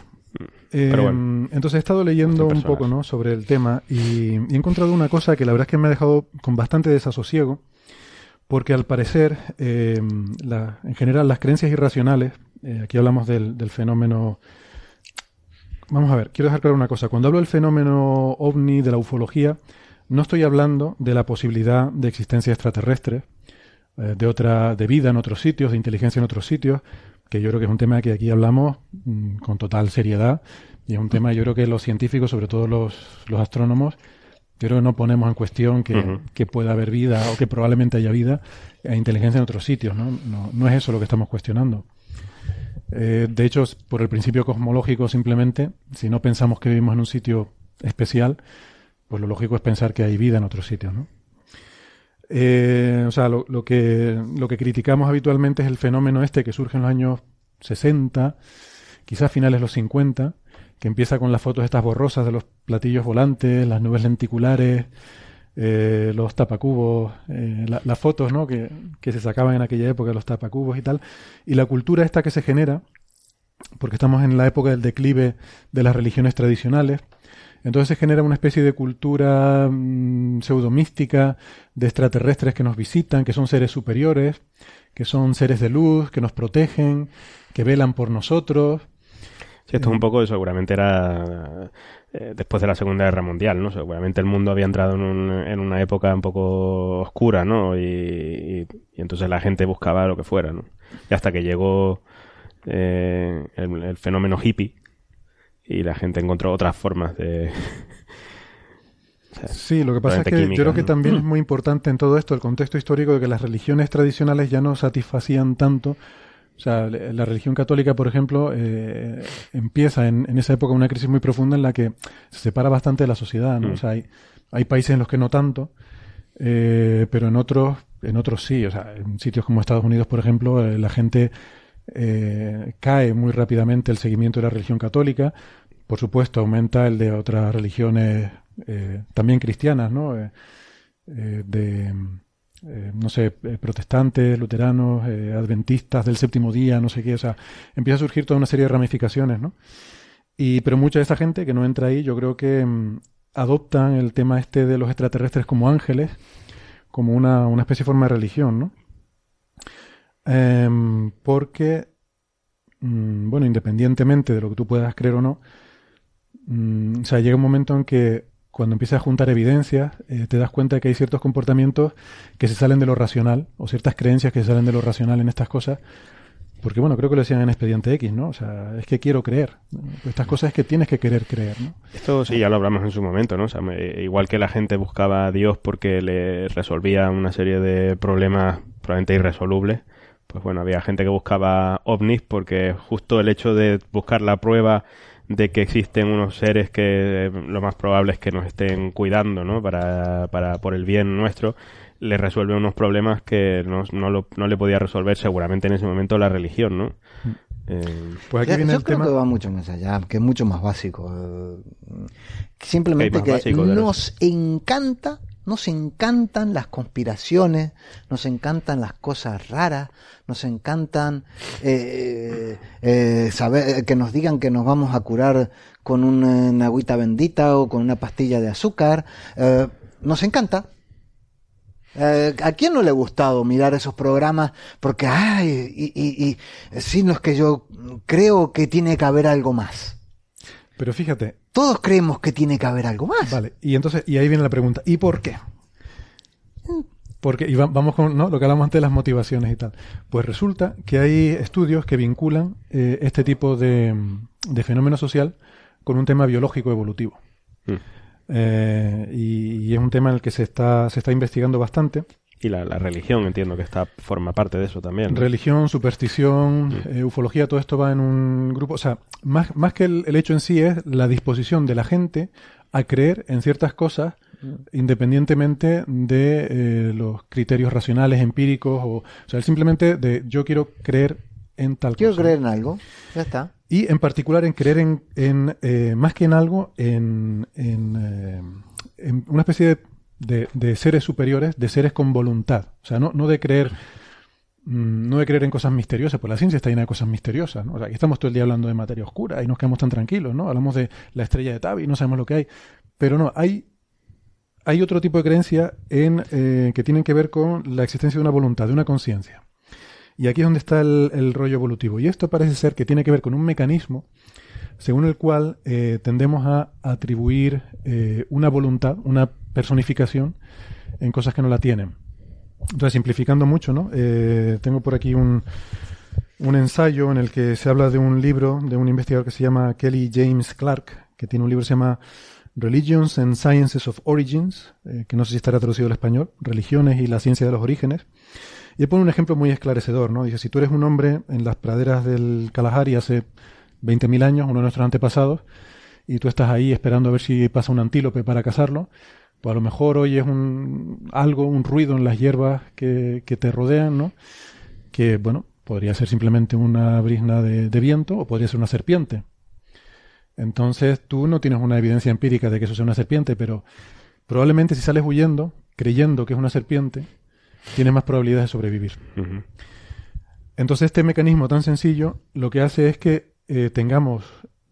Mm, em, entonces he estado leyendo un poco ¿no? sobre el tema y he encontrado una cosa que la verdad es que me ha dejado con bastante desasosiego porque al parecer, eh, en general, las creencias irracionales, eh, aquí hablamos del, fenómeno... Vamos a ver, quiero dejar claro una cosa. Cuando hablo del fenómeno ovni, de la ufología, no estoy hablando de la posibilidad de existencia extraterrestre, eh, de otra, de vida en otros sitios, de inteligencia en otros sitios, que yo creo que es un tema que aquí hablamos mm, con total seriedad, y es un tema, yo creo que los científicos, sobre todo los astrónomos, creo que no ponemos en cuestión que, pueda haber vida o que probablemente haya vida e inteligencia en otros sitios, ¿no? No, es eso lo que estamos cuestionando. Eh, de hecho, por el principio cosmológico simplemente, si no pensamos que vivimos en un sitio especial, pues lo lógico es pensar que hay vida en otros sitios, ¿no? Eh, o sea, lo, que, lo que criticamos habitualmente es el fenómeno este que surge en los años 60, quizás finales de los 50, que empieza con las fotos estas borrosas de los platillos volantes, las nubes lenticulares, eh, los tapacubos, eh, las fotos que, se sacaban en aquella época, los tapacubos y tal, y la cultura esta que se genera, porque estamos en la época del declive de las religiones tradicionales, entonces se genera una especie de cultura mm, pseudomística de extraterrestres que nos visitan, que son seres superiores, que son seres de luz, que nos protegen, que velan por nosotros, esto un poco, seguramente era eh, después de la Segunda Guerra Mundial, ¿no? Seguramente el mundo había entrado en, una época un poco oscura, ¿no? Y, entonces la gente buscaba lo que fuera, ¿no? Y hasta que llegó eh, el, fenómeno hippie y la gente encontró otras formas de... sí, lo que pasa es que yo creo que también es mm. muy importante en todo esto el contexto histórico de que las religiones tradicionales ya no satisfacían tanto o sea, la religión católica, por ejemplo, eh, empieza en, esa época una crisis muy profunda en la que se separa bastante de la sociedad, ¿no? Mm. O sea, hay, hay, países en los que no tanto, eh, pero en otros, en otros sí. O sea, en sitios como Estados Unidos, por ejemplo, eh, la gente cae muy rápidamente el seguimiento de la religión católica. Por supuesto, aumenta el de otras religiones también cristianas, ¿no? de eh, no sé, eh, protestantes, luteranos, eh, adventistas del séptimo día, no sé qué, o sea, empieza a surgir toda una serie de ramificaciones, ¿no? Y, pero mucha de esa gente que no entra ahí, yo creo que mm, adoptan el tema este de los extraterrestres como ángeles, como una, especie de forma de religión, ¿no? Em, porque, mm, bueno, independientemente de lo que tú puedas creer o no, mm, o sea, llega un momento en que cuando empiezas a juntar evidencias, eh, te das cuenta de que hay ciertos comportamientos que se salen de lo racional, o ciertas creencias que se salen de lo racional en estas cosas. Porque, bueno, creo que lo decían en Expediente X, ¿no? O sea, es que quiero creer. Estas cosas es que tienes que querer creer, ¿no? Esto sí, ya lo hablamos en su momento, ¿no? Eh, igual que la gente buscaba a Dios porque le resolvía una serie de problemas probablemente irresolubles, pues bueno, había gente que buscaba ovnis porque justo el hecho de buscar la prueba de que existen unos seres que eh, lo más probable es que nos estén cuidando, ¿no? Para, para por el bien nuestro, le resuelve unos problemas que no, lo, le podía resolver seguramente en ese momento la religión, ¿no? Mm. Eh, pues aquí el creo que va mucho más allá, que es mucho más básico. Eh, simplemente que nos encanta nos encantan las conspiraciones, nos encantan las cosas raras, nos encantan eh, eh, eh, saber que nos digan que nos vamos a curar con una, agüita bendita o con una pastilla de azúcar. nos encanta. ¿A quién no le ha gustado mirar esos programas? Porque, ay, y, y, y los que yo creo que tiene que haber algo más. Pero fíjate. Todos creemos que tiene que haber algo más. Vale, y entonces, y ahí viene la pregunta, ¿y por qué? Porque, y vamos con ¿no? lo que hablamos antes de las motivaciones y tal. Pues resulta que hay estudios que vinculan eh, este tipo de, fenómeno social con un tema biológico evolutivo. Hmm. Eh, y, y, es un tema en el que se está, se está investigando bastante. Y la, religión, entiendo que está, forma parte de eso también. Religión, superstición, eh, ufología, todo esto va en un grupo. O sea, más, más que el, hecho en sí es la disposición de la gente a creer en ciertas cosas mm. independientemente de eh, los criterios racionales, empíricos, o, o sea, simplemente de yo quiero creer en tal cosa. Quiero creer en algo, ya está. Y en particular en creer en, en eh, más que en algo, en, en una especie de de, seres superiores, de seres con voluntad. O sea, no, de creer mm, no de creer en cosas misteriosas, pues la ciencia está llena de cosas misteriosas, ¿no? aquí estamos todo el día hablando de materia oscura y nos quedamos tan tranquilos, ¿no? Hablamos de la estrella de Tabi y no sabemos lo que hay. Pero no, hay, hay otro tipo de creencia en, eh, que tienen que ver con la existencia de una voluntad, de una conciencia. Y aquí es donde está el, el rollo evolutivo. Y esto parece ser que tiene que ver con un mecanismo según el cual eh, tendemos a atribuir eh, una voluntad, una personificación en cosas que no la tienen. Entonces, simplificando mucho, ¿no? Eh, tengo por aquí un, un, ensayo en el que se habla de un libro de un investigador que se llama Kelly James Clark, que tiene un libro que se llama Religions and Sciences of Origins, que no sé si estará traducido al español, Religiones y la Ciencia de los Orígenes. Y él pone un ejemplo muy esclarecedor, ¿no? Dice, si tú eres un hombre en las praderas del Kalahari hace 20.000 años, uno de nuestros antepasados, y tú estás ahí esperando a ver si pasa un antílope para cazarlo, pues a lo mejor oyes un, algo, un ruido en las hierbas que, te rodean, ¿no? Que, bueno, podría ser simplemente una brisna de, viento o podría ser una serpiente. Entonces tú no tienes una evidencia empírica de que eso sea una serpiente, pero probablemente si sales huyendo, creyendo que es una serpiente, tienes más probabilidades de sobrevivir. Entonces este mecanismo tan sencillo lo que hace es que eh, tengamos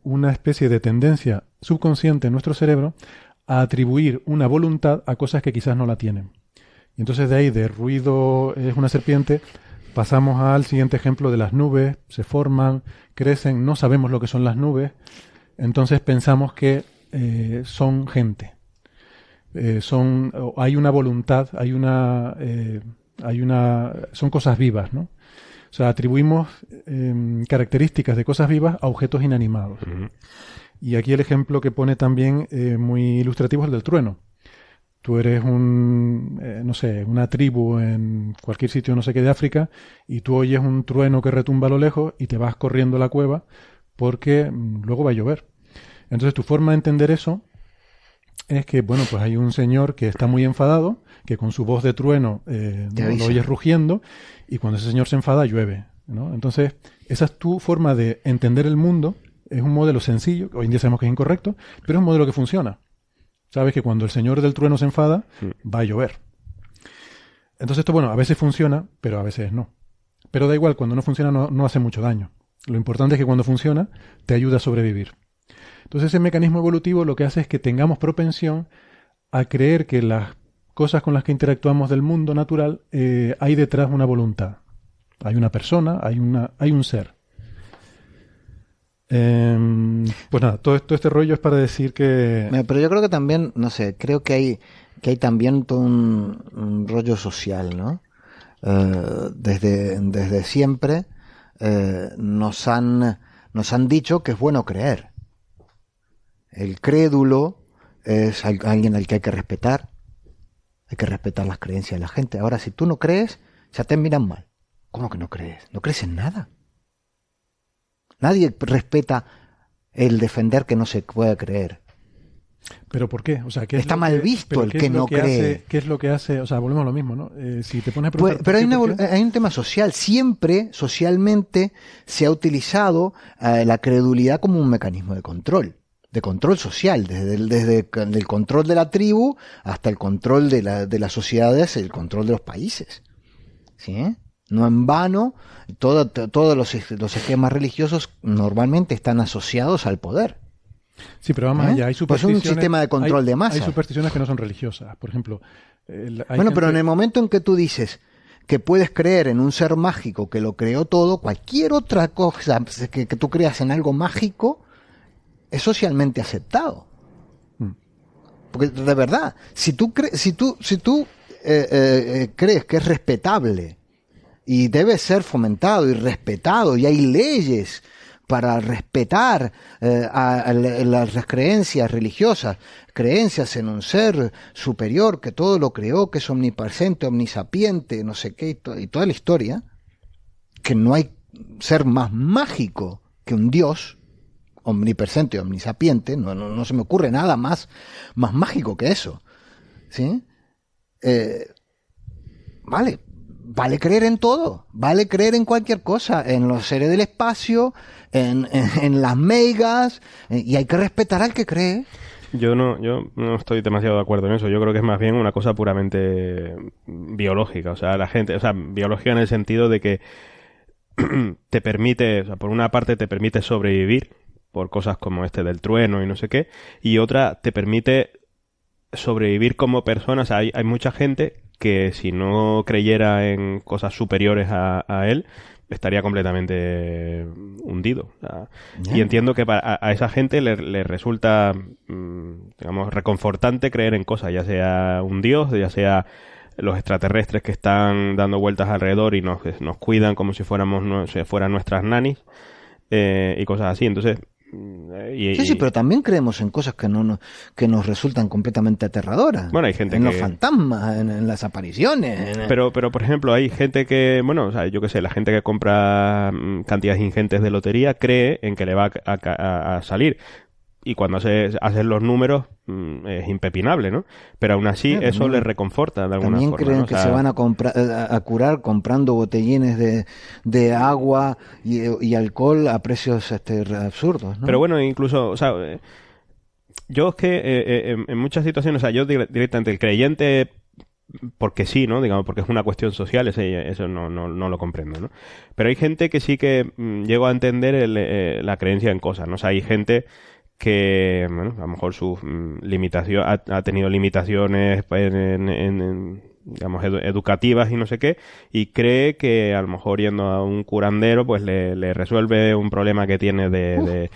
una especie de tendencia subconsciente en nuestro cerebro a atribuir una voluntad a cosas que quizás no la tienen. Y entonces de ahí, de ruido es una serpiente, pasamos al siguiente ejemplo de las nubes, se forman, crecen, no sabemos lo que son las nubes, entonces pensamos que eh, son gente. Eh, son, hay una voluntad, hay una, hay una, son cosas vivas, ¿no? O sea, atribuimos em, características de cosas vivas a objetos inanimados. Y aquí el ejemplo que pone también eh, muy ilustrativo es el del trueno. Tú eres un, eh, no sé, una tribu en cualquier sitio, no sé qué, de África, y tú oyes un trueno que retumba a lo lejos y te vas corriendo a la cueva porque mm, luego va a llover. Entonces tu forma de entender eso es que, bueno, pues hay un señor que está muy enfadado que con su voz de trueno eh, lo oyes rugiendo, y cuando ese señor se enfada llueve. Entonces, esa es tu forma de entender el mundo. Es un modelo sencillo, hoy en día sabemos que es incorrecto, pero es un modelo que funciona. Sabes que cuando el señor del trueno se enfada, va a llover. Entonces esto, bueno, a veces funciona, pero a veces no. Pero da igual, cuando no funciona no, no, hace mucho daño. Lo importante es que cuando funciona te ayuda a sobrevivir. Entonces ese mecanismo evolutivo lo que hace es que tengamos propensión a creer que las cosas con las que interactuamos del mundo natural, eh, hay detrás una voluntad. Hay una persona, hay, una, hay un ser. Em, pues nada, todo, este rollo es para decir que... Pero yo creo que también, no sé, creo que hay, que hay también todo un, rollo social, ¿no? Eh, desde, desde siempre eh, nos, han, nos han dicho que es bueno creer. El crédulo es alguien al que hay que respetar hay que respetar las creencias de la gente. Ahora, si tú no crees, ya te miran mal. ¿Cómo que no crees? No crees en nada. Nadie respeta el defender que no se puede creer. ¿Pero por qué? O sea, Está mal visto el que, no cree. ¿Qué es lo que hace? O sea, volvemos a lo mismo, ¿no? Eh, si te pones a pues, Pero hay, un tema social. Siempre, socialmente, se ha utilizado eh, la credulidad como un mecanismo de control de control social, desde el, desde control de la tribu hasta el control de, de las sociedades, el control de los países. ¿Sí? No en vano, todo, todos los, esquemas religiosos normalmente están asociados al poder. Sí, pero vamos ¿Eh? hay pues supersticiones. un sistema de control de masa. Hay supersticiones que no son religiosas, por ejemplo. bueno, pero en el momento en que tú dices, que puedes creer en un ser mágico que lo creó todo, cualquier otra cosa que tú creas en algo mágico es socialmente aceptado. Mm. Porque de verdad, si tú, si si eh, eh, eh, crees que es respetable y debe ser fomentado y respetado y hay leyes para respetar las creencias religiosas, creencias en un ser superior que todo lo creó, que es omnipresente, omnisapiente, no sé qué, y toda la historia, que no hay ser más mágico que un dios, omnipresente, omnisapiente, no, no, se me ocurre nada más, más mágico que eso. ¿Sí? Eh, vale, vale creer en todo, vale creer en cualquier cosa, en los seres del espacio, en, las megas, eh, y hay que respetar al que cree. Yo no, yo no estoy demasiado de acuerdo en eso. Yo creo que es más bien una cosa puramente biológica. O sea, la gente, o sea, biológica en el sentido de que te permite, o sea, por una parte te permite sobrevivir, por cosas como este del trueno y no sé qué, y otra te permite sobrevivir como personas hay, mucha gente que si no creyera en cosas superiores a, él, estaría completamente hundido. Y entiendo que a, esa gente le, resulta, mm, digamos, reconfortante creer en cosas, ya sea un dios, ya sea los extraterrestres que están dando vueltas alrededor y nos, cuidan como si fuéramos fueran nuestras nanis eh, y cosas así. Entonces, Mm, eh, sí, sí, pero también creemos en cosas que no, que nos resultan completamente aterradoras. Bueno, hay gente en los fantasmas, en, las apariciones. Pero, pero por ejemplo, hay gente que, bueno, yo qué sé, la gente que compra mm, cantidades ingentes de lotería cree en que le va a salir y cuando haces, los números mm, es impepinable, ¿no? Pero aún así eso les reconforta de alguna También creen que se van a, comprar, eh, a curar comprando botellines de, de agua y, eh, alcohol a precios este, absurdos, ¿no? Pero bueno, incluso, o sea, eh, yo es que en, muchas situaciones, o sea, yo directamente el creyente porque sí, ¿no? Digamos, porque es una cuestión social, eso no, lo comprendo, ¿no? Pero hay gente que sí que mm, llego a entender la creencia en cosas, ¿no? O sea, hay gente que a lo mejor su mm, limitación ha, tenido limitaciones en, educativas y no sé qué, y cree que a lo mejor yendo a un curandero, pues le, resuelve un problema que tiene de...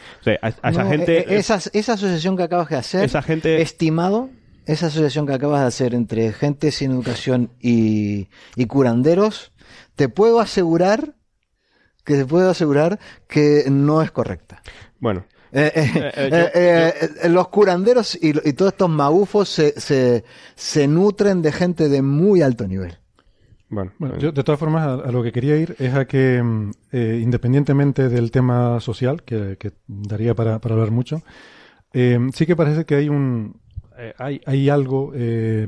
esa gente... E, e, esa, esa asociación que acabas de hacer, esa gente... estimado, esa asociación que acabas de hacer entre gente sin educación y, y curanderos, te puedo asegurar que te puedo asegurar que no es correcta. Bueno, eh, eh, eh, los curanderos y, todos estos magufos se, se, nutren de gente de muy alto nivel. Bueno, yo de todas formas a, lo que quería ir es a que, mm, independientemente del tema social, que, daría para, para, hablar mucho, sí que parece que hay un hay, hay, algo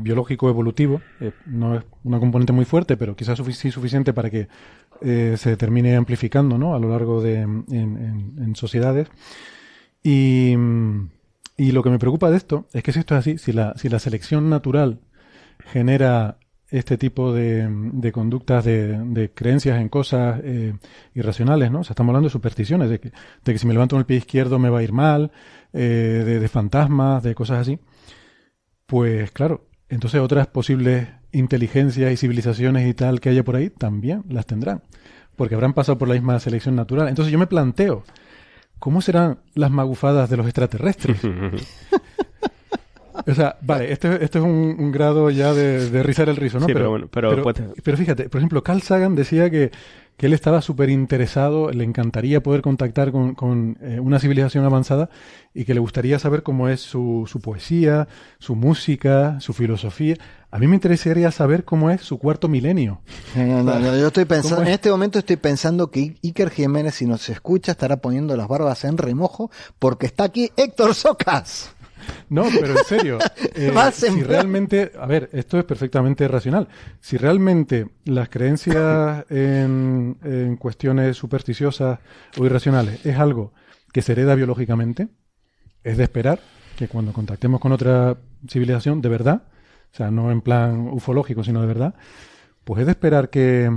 biológico evolutivo, no es una componente muy fuerte, pero quizás sí suficiente para que se termine amplificando ¿no? a lo largo de en sociedades, y, lo que me preocupa de esto es que si esto es así, si la, si la selección natural genera este tipo de, conductas, de, creencias en cosas eh, irracionales, ¿no? O sea, estamos hablando de supersticiones, de que, si me levanto con el pie izquierdo me va a ir mal, eh, de, de fantasmas, de cosas así. Pues claro, entonces otras posibles inteligencias y civilizaciones y tal que haya por ahí también las tendrán, porque habrán pasado por la misma selección natural. Entonces yo me planteo ¿cómo serán las magufadas de los extraterrestres? o sea, vale, esto este es un, grado ya de, rizar el rizo, ¿no? Sí, pero, bueno, pues- pero, fíjate, por ejemplo, Carl Sagan decía que que él estaba súper interesado, le encantaría poder contactar con, eh, una civilización avanzada y que le gustaría saber cómo es su, su, poesía, su música, su filosofía. A mí me interesaría saber cómo es su cuarto milenio. yo estoy pensando, en este momento estoy pensando que Iker Jiménez, si nos escucha, estará poniendo las barbas en remojo porque está aquí Héctor Socas. No, pero en serio, eh, si realmente, a ver, esto es perfectamente racional. Si realmente las creencias en, en cuestiones supersticiosas o irracionales es algo que se hereda biológicamente, es de esperar que cuando contactemos con otra civilización de verdad, o sea, no en plan ufológico, sino de verdad, pues es de esperar que,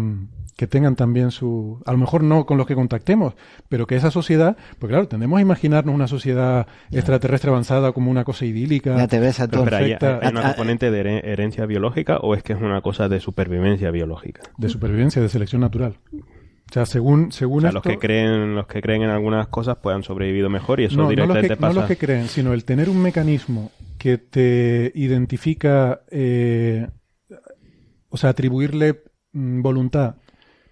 que tengan también su, a lo mejor no con los que contactemos, pero que esa sociedad, pues claro, tendemos a imaginarnos una sociedad extraterrestre avanzada como una cosa idílica. Ya te ves a todo. Pero, una ah, ah. componente de herencia biológica o es que es una cosa de supervivencia biológica? De supervivencia, de selección natural. O sea, según, según o sea, los que creen, los que creen en algunas cosas pues han sobrevivido mejor y eso no, directamente no los que, No los que creen, sino el tener un mecanismo que te identifica, eh, o sea, atribuirle mm, voluntad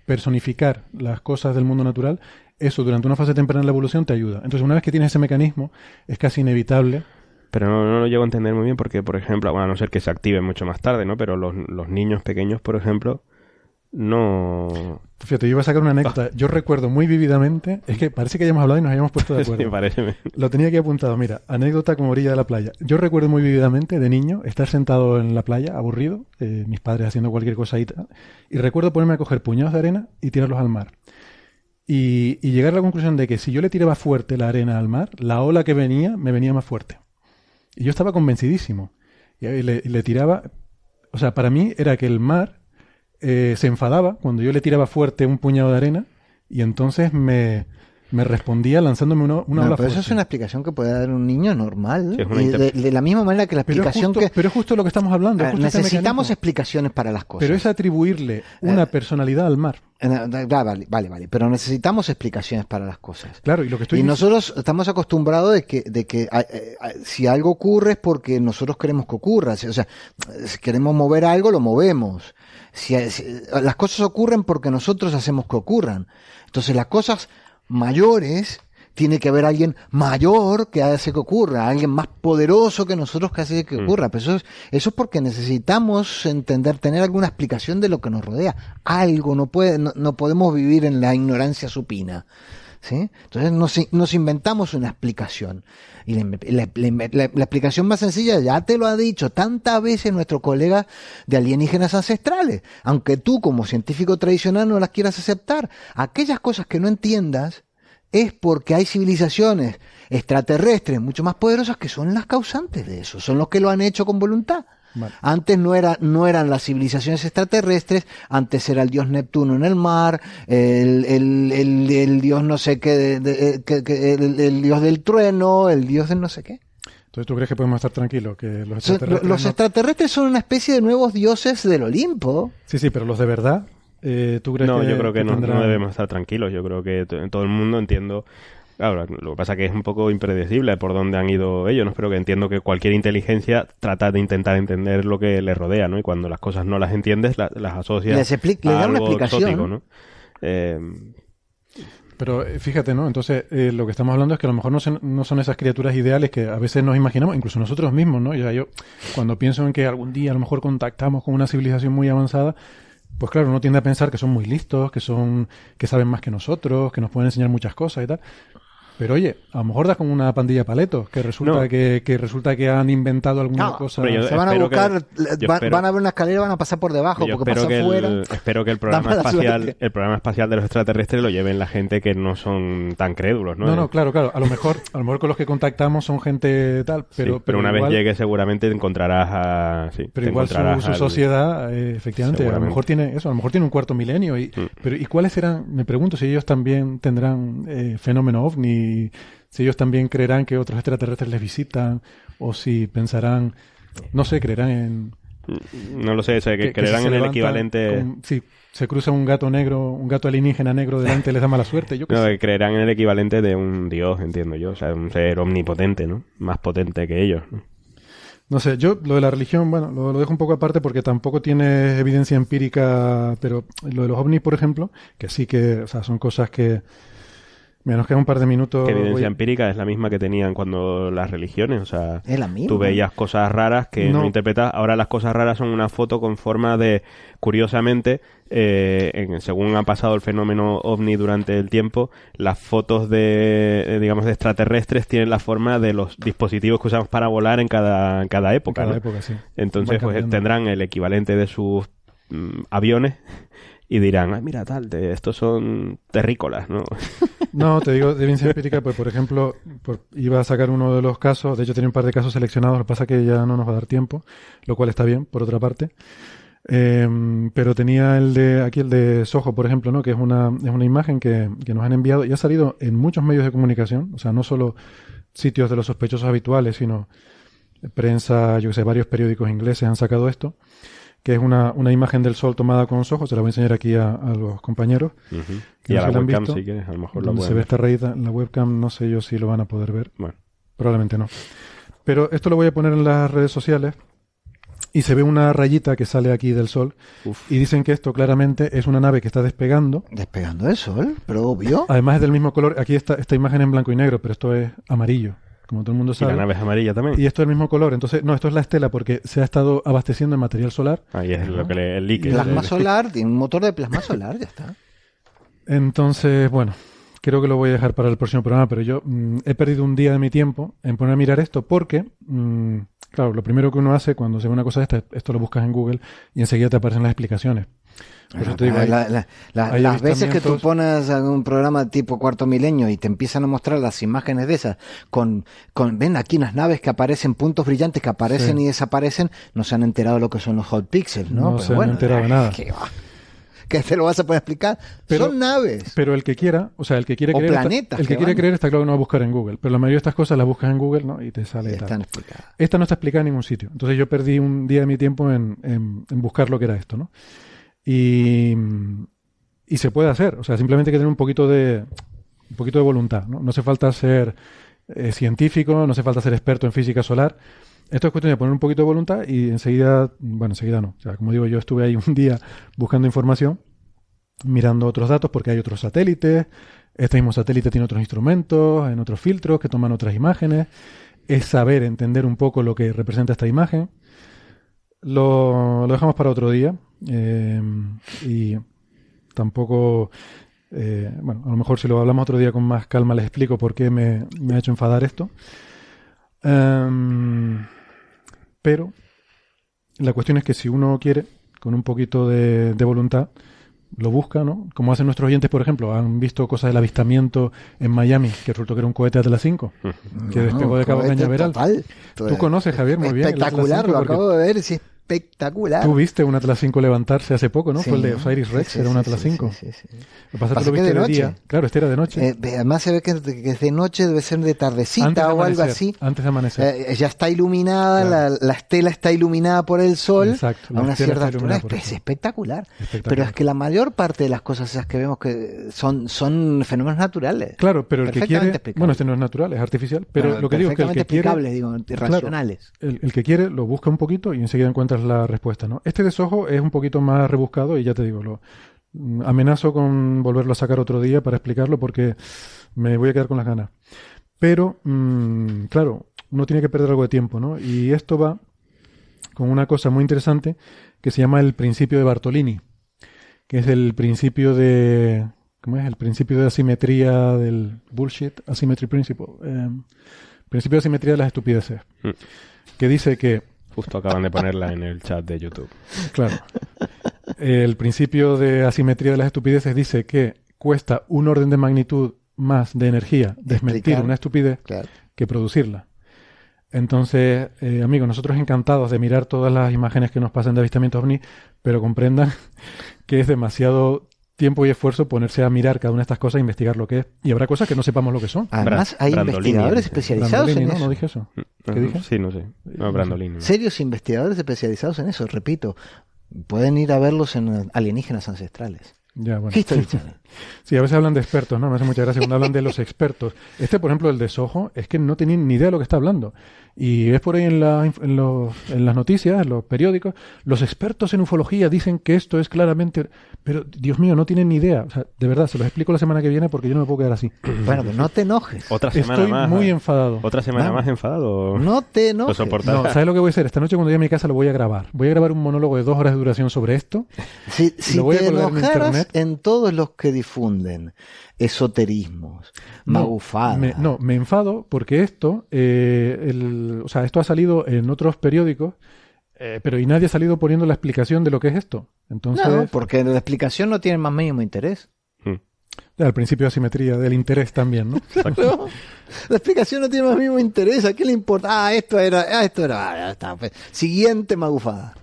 personificar las cosas del mundo natural, eso durante una fase temprana de la evolución te ayuda. Entonces, una vez que tienes ese mecanismo, es casi inevitable. Pero no, no lo llego a entender muy bien porque, por ejemplo, bueno, a no ser que se active mucho más tarde, ¿no? Pero los, los niños pequeños, por ejemplo, no. Fíjate, yo iba a sacar una anécdota. Yo recuerdo muy vividamente es que parece que hayamos hablado y nos hayamos puesto de acuerdo. sí, Lo tenía aquí apuntado. Mira, anécdota como orilla de la playa. Yo recuerdo muy vividamente de niño estar sentado en la playa, aburrido, eh, mis padres haciendo cualquier cosa ahí, y recuerdo ponerme a coger puñados de arena y tirarlos al mar. Y, llegar a la conclusión de que si yo le tiraba fuerte la arena al mar, la ola que venía me venía más fuerte. Y yo estaba convencidísimo. Y le, le tiraba. O sea, para mí era que el mar eh, se enfadaba cuando yo le tiraba fuerte un puñado de arena y entonces me, respondía lanzándome una, una Pero eso es una explicación que puede dar un niño normal. Eh, de, la misma manera que la explicación que. Pero es justo lo que estamos hablando. Ah, este necesitamos explicaciones para las cosas. Pero es atribuirle eh, una personalidad al mar. vale, vale, vale. Pero necesitamos explicaciones para las cosas. Claro, y lo que estoy. Y nosotros estamos acostumbrados de que, de que ah, ah, si algo ocurre es porque nosotros queremos que ocurra. O sea, si queremos mover algo, lo movemos. Si, las cosas ocurren porque nosotros hacemos que ocurran. Entonces las cosas mayores tiene que haber alguien mayor que hace que ocurra, alguien más poderoso que nosotros que hace que mm. ocurra. Pero eso es, eso es porque necesitamos entender, tener alguna explicación de lo que nos rodea. Algo, no, puede, no podemos vivir en la ignorancia supina. Entonces nos, inventamos una explicación. Y la, la, explicación más sencilla, ya te lo ha dicho tantas veces nuestro colega de alienígenas ancestrales, aunque tú como científico tradicional no las quieras aceptar, aquellas cosas que no entiendas es porque hay civilizaciones extraterrestres mucho más poderosas que son las causantes de eso, son los que lo han hecho con voluntad. Antes no, era, no eran las civilizaciones extraterrestres, antes era el dios Neptuno en el mar, el, dios no sé qué, eh, el, dios del trueno, el dios del no sé qué. Entonces, ¿tú crees que podemos estar tranquilos? Que los extraterrestres, los extraterrestres son una especie de nuevos dioses del Olimpo. Sí, sí, pero los de verdad, eh, ¿tú crees no, que yo creo que, no, debemos estar tranquilos. Yo creo que todo el mundo, entiendo Claro, lo que pasa es que es un poco impredecible por dónde han ido ellos, ¿no? pero que entiendo que cualquier inteligencia trata de intentar entender lo que le rodea, ¿no? Y cuando las cosas no las entiendes, las asocias da una explicación. Eh, pero eh, fíjate, ¿no? Entonces, eh, lo que estamos hablando es que a lo mejor no, son esas criaturas ideales que a veces nos imaginamos, incluso nosotros mismos, ¿no? Ya yo, cuando pienso en que algún día a lo mejor contactamos con una civilización muy avanzada, pues claro, uno tiende a pensar que son muy listos, que son, que saben más que nosotros, que nos pueden enseñar muchas cosas y tal. Pero oye, a lo mejor das con una pandilla paletos, que resulta, que, que, resulta que han inventado alguna cosa. Se van a buscar, van, a ver una escalera y van a pasar por debajo, porque pasa espero que el programa, espacial, el programa espacial de los extraterrestres lo lleven la gente que no son tan crédulos, ¿no? No, eh. claro, claro. A lo mejor, a lo mejor con los que contactamos son gente tal, pero... pero, una vez llegue seguramente encontrarás a... pero igual su, sociedad, eh, efectivamente, a lo mejor tiene eso, a lo mejor tiene un cuarto milenio. Y, mm. pero, ¿Y cuáles serán? Me pregunto si ellos también tendrán eh, fenómeno ovni si, ellos también creerán que otros extraterrestres les visitan o si pensarán, no sé, creerán en... No lo sé, sé que, creerán en el equivalente... si se cruza un gato negro, un gato alienígena negro delante, les da mala suerte. Yo creo que creerán en el equivalente de un dios, entiendo yo. O sea, un ser omnipotente, ¿no? Más potente que ellos. ¿no? sé, yo lo de la religión, bueno, lo, lo, dejo un poco aparte porque tampoco tiene evidencia empírica, pero lo de los ovnis, por ejemplo, que sí que, o sea, son cosas que, Menos que un par de minutos. Que evidencia empírica es la misma que tenían cuando las religiones, o sea, ¿Es la misma? tú veías cosas raras que no. interpretas. Ahora las cosas raras son una foto con forma de, curiosamente, eh, según ha pasado el fenómeno ovni durante el tiempo, las fotos de, eh, digamos, de extraterrestres tienen la forma de los dispositivos que usamos para volar en cada, época. cada época sí. Entonces, pues tendrán el equivalente de sus mm, aviones y dirán, mira, tal, estos son terrícolas, ¿no? No, te digo, de ser pues por ejemplo, iba a sacar uno de los casos, de hecho tenía un par de casos seleccionados, lo que pasa que ya no nos va a dar tiempo, lo cual está bien, por otra parte. Eh, pero tenía el de aquí el de Soho, por ejemplo, ¿no? que es una, es una imagen que, que, nos han enviado y ha salido en muchos medios de comunicación, o sea, no solo sitios de los sospechosos habituales, sino prensa, yo sé, varios periódicos ingleses han sacado esto que es una, imagen del sol tomada con los ojos. Se la voy a enseñar aquí a, los compañeros. y a la webcam, si a lo mejor Se ve esta en la webcam, no sé yo si lo van a poder ver. Bueno. Probablemente no. Pero esto lo voy a poner en las redes sociales y se ve una rayita que sale aquí del sol y dicen que esto claramente es una nave que está despegando. ¿Despegando del sol? Pero obvio. Además es del mismo color. Aquí está esta imagen en blanco y negro, pero esto es amarillo como todo el mundo sabe. Y la nave es amarilla también. Y esto es el mismo color. Entonces, no, esto es la estela porque se ha estado abasteciendo de material solar. Ahí es lo que le, el líquido. Plasma solar, tiene un motor de plasma solar, ya está. Entonces, bueno, creo que lo voy a dejar para el próximo programa, pero yo mm, he perdido un día de mi tiempo en poner a mirar esto porque, mm, claro, lo primero que uno hace cuando se ve una cosa de esta, esto lo buscas en Google y enseguida te aparecen las explicaciones las veces que tú pones algún programa tipo cuarto milenio y te empiezan a mostrar las imágenes de esas, con, con ven aquí unas naves que aparecen, puntos brillantes que aparecen y desaparecen, no se han enterado lo que son los hot pixels, ¿no? No se han enterado nada. Que, te lo vas a poder explicar. Son naves. Pero el que quiera, o sea, el que quiere creer. el que, quiere creer está claro que no va a buscar en Google. Pero la mayoría de estas cosas las buscas en Google ¿no? y te sale. están Esta no está explicada en ningún sitio. Entonces yo perdí un día de mi tiempo en, en, en buscar lo que era esto, ¿no? Y, se puede hacer. O sea, simplemente hay que tener un poquito de, un poquito de voluntad. No, no hace falta ser eh, científico, no hace falta ser experto en física solar. Esto es cuestión de poner un poquito de voluntad y enseguida, bueno, enseguida no. como digo, yo estuve ahí un día buscando información, mirando otros datos porque hay otros satélites. Este mismo satélite tiene otros instrumentos, en otros filtros que toman otras imágenes. Es saber entender un poco lo que representa esta imagen. lo dejamos para otro día. Em, y tampoco, eh, bueno, a lo mejor si lo hablamos otro día con más calma les explico por qué me, ha hecho enfadar esto. Em, pero la cuestión es que si uno quiere, con un poquito de, voluntad, lo busca, ¿no? Como hacen nuestros oyentes, por ejemplo, han visto cosas del avistamiento en Miami, que resultó que era un cohete Atlas 5, que despegó de Cabo Cañaveral. Tú conoces, Javier, muy bien. Espectacular, lo acabo de ver, sí, espectacular. viste un Atlas 5 levantarse hace poco, ¿no? Fue el de Osiris Rex, era un Atlas 5. Sí, sí, Lo pasa que lo viste de, noche. día. Claro, este era de noche. Eh, además se ve que, es de noche, debe ser de tardecita o algo así. Antes de amanecer. Eh, ya está iluminada, la, estela está iluminada por el sol. Exacto. A una cierta altura. Es espectacular. Pero es que la mayor parte de las cosas esas que vemos que son, son fenómenos naturales. Claro, pero el que quiere... Bueno, este no es natural, es artificial. Pero lo que digo es que el que quiere... digo, racionales. el, el que quiere lo busca un poquito y enseguida encuentra la respuesta, ¿no? Este desojo es un poquito más rebuscado y ya te digo, lo mm, amenazo con volverlo a sacar otro día para explicarlo porque me voy a quedar con las ganas. Pero, mm, claro, uno tiene que perder algo de tiempo, ¿no? Y esto va con una cosa muy interesante que se llama el principio de Bartolini, que es el principio de... ¿Cómo es? El principio de asimetría del bullshit, asymmetry principle. Eh, principio de asimetría de las estupideces. Mm. Que dice que Justo acaban de ponerla en el chat de YouTube. Claro. El principio de asimetría de las estupideces dice que cuesta un orden de magnitud más de energía desmentir una estupidez que producirla. Entonces, eh, amigos, nosotros encantados de mirar todas las imágenes que nos pasan de avistamientos ovni, pero comprendan que es demasiado tiempo y esfuerzo ponerse a mirar cada una de estas cosas, e investigar lo que es. Y habrá cosas que no sepamos lo que son. Ah, además, hay investigadores especializados en eso. ¿No dije eso? Mm, ¿Qué dije? Sí, no sé. Serios investigadores especializados en eso, repito. Pueden ir a verlos en Alienígenas Ancestrales. Ya, bueno. Sí, a veces hablan de expertos, ¿no? Me hace mucha gracia cuando hablan de los expertos. Este, por ejemplo, el de es que no tienen ni idea de lo que está hablando. Y ves por ahí en, las noticias, en los periódicos, los expertos en ufología dicen que esto es claramente... Pero, Dios mío, no tienen ni idea. de verdad, se los explico la semana que viene porque yo no me puedo quedar así. Bueno, no te enojes. Otra semana Estoy muy ¿eh? enfadado. Otra semana más enfadado. No te enojes. No, ¿sabes lo que voy a hacer? Esta noche cuando llegue a mi casa lo voy a grabar. Voy a grabar un monólogo de dos horas de duración sobre esto. Si, a en en todos los que difunden esoterismos, magufadas. no, me enfado porque esto, eh, o sea, esto ha salido en otros periódicos, eh, pero y nadie ha salido poniendo la explicación de lo que es esto. Entonces, porque la explicación no tiene más mínimo interés. Hmm. Al principio de asimetría del interés también, ¿no? La explicación no tiene más mínimo interés. ¿A qué le importa? Ah, esto era, ah, esto era. Ah, pues. Siguiente magufada.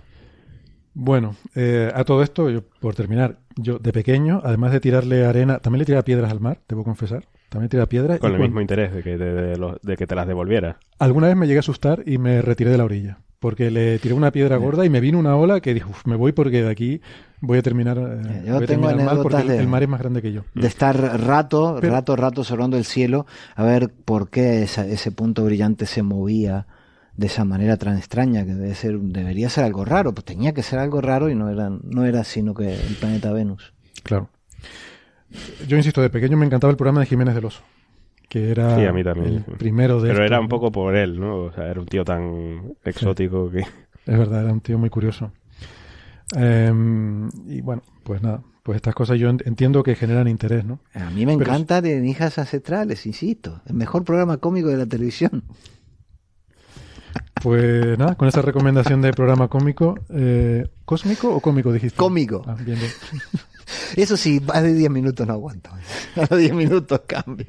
Bueno, eh, a todo esto, por terminar, yo de pequeño, además de tirarle arena, también le tiraba piedras al mar, te a confesar. También tiraba piedras. Con el mismo interés de que, te las devolviera. Alguna vez me llegué a asustar y me retiré de la orilla porque le tiré una piedra gorda y me vino una ola que dijo, me voy porque de aquí voy a terminar, eh, yo tengo terminar mal porque mar es más grande que yo. De mm. estar rato, rato, rato observando el cielo a ver por qué ese punto brillante se movía de esa manera tan extraña, que debe ser, debería ser algo raro, pues tenía que ser algo raro y no era, no era sino que el planeta Venus. Claro. Yo insisto, de pequeño me encantaba el programa de Jiménez del Oso, que era sí, a mí también. el primero de... Pero era un poco por él, ¿no? O sea, era un tío tan exótico que... Es verdad, era un tío muy curioso. Em, y bueno, pues nada, pues estas cosas yo entiendo que generan interés, ¿no? A mí me encanta de Hijas Ancestrales, insisto, el mejor programa cómico de la televisión. Pues nada, con esa recomendación de programa cómico, eh, ¿cósmico o cómico dijiste? Cómico. Ah, Eso sí, más de 10 minutos no aguanto. A los 10 minutos cambio.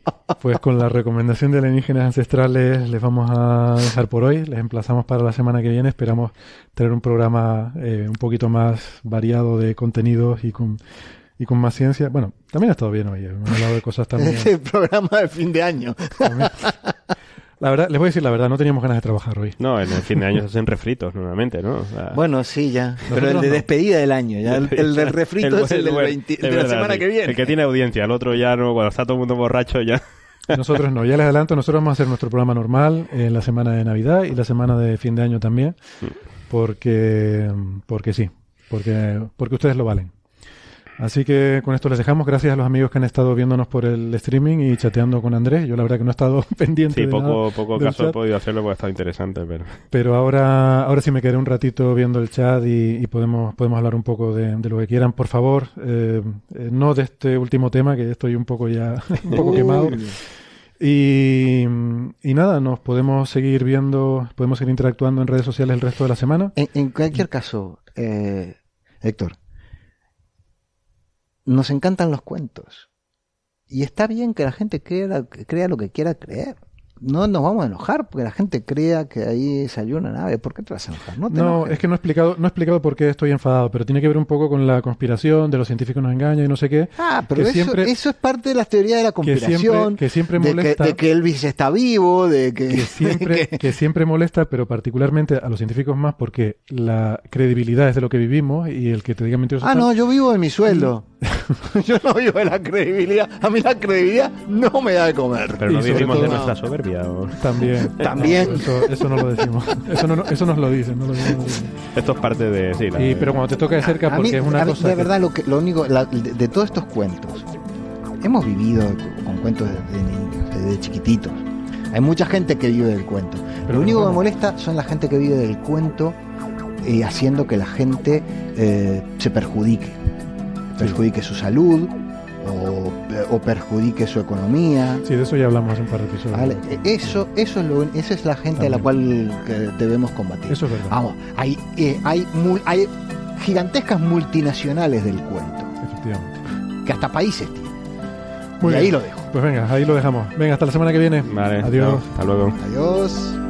Pues con la recomendación de alienígenas ancestrales les vamos a dejar por hoy. Les emplazamos para la semana que viene. Esperamos tener un programa eh, un poquito más variado de contenidos y con, y con más ciencia. Bueno, también ha estado bien hoy. Eh. Hemos hablado de cosas también. el programa de fin de año. La verdad, les voy a decir la verdad, no teníamos ganas de trabajar hoy. No, en el fin de año se hacen refritos normalmente, ¿no? bueno, sí, ya. Pero de despedida del año, ya. El, del refrito es el, de la semana que viene. El que tiene audiencia, el otro ya no, cuando está todo el mundo borracho ya. Nosotros no, ya les adelanto, nosotros vamos a hacer nuestro programa normal en la semana de Navidad y la semana de fin de año también, porque, porque sí, porque, porque ustedes lo valen. Así que con esto les dejamos. Gracias a los amigos que han estado viéndonos por el streaming y chateando con Andrés. Yo la verdad que no he estado pendiente. Sí, poco, poco caso he podido hacerlo porque ha estado interesante. Pero, ahora, ahora sí me quedé un ratito viendo el chat y, podemos, podemos hablar un poco de, lo que quieran. Por favor, eh, eh, no de este último tema, que estoy un poco ya un poco quemado. Y, nada, nos podemos seguir viendo, podemos seguir interactuando en redes sociales el resto de la semana. En, en cualquier caso, eh, Héctor, nos encantan los cuentos. Y está bien que la gente crea, lo que quiera creer no nos vamos a enojar porque la gente crea que ahí salió una nave. ¿Por qué te vas a enojar? No, es que no he, explicado, no explicado por qué estoy enfadado, pero tiene que ver un poco con la conspiración, de los científicos nos engañan y no sé qué. Ah, pero eso, eso, es parte de las teorías de la conspiración. Que siempre, molesta. De que, Elvis está vivo, de que... Que siempre, molesta, pero particularmente a los científicos más porque la credibilidad es de lo que vivimos y el que te diga mentiroso... Ah, no, yo vivo de mi sueldo. Mm. yo no vivo de la credibilidad. A mí la credibilidad no me da de comer. Pero no vivimos de nuestra soberbia. También. También. eso, no lo decimos. Eso, no, eso nos lo dicen. Esto es parte de. Sí, pero cuando te toca de cerca, porque es una cosa. De verdad, lo, que, lo único. de, todos estos cuentos, hemos vivido con cuentos desde de, de chiquititos. Hay mucha gente que vive del cuento. Pero lo único que me molesta son la gente que vive del cuento y eh, haciendo que la gente eh, se perjudique. Perjudique su salud, o perjudique su economía. Sí, de eso ya hablamos en un par de episodios. ¿Vale? E-, eso, eso es lo, esa es la gente a la cual eh, debemos combatir. Eso es verdad. Vamos, hay, eh, hay, hay gigantescas multinacionales del cuento. Efectivamente. Que hasta países tienen. y ahí lo dejo. Pues venga, ahí lo dejamos. Venga, hasta la semana que viene. Adiós. hasta luego. Adiós.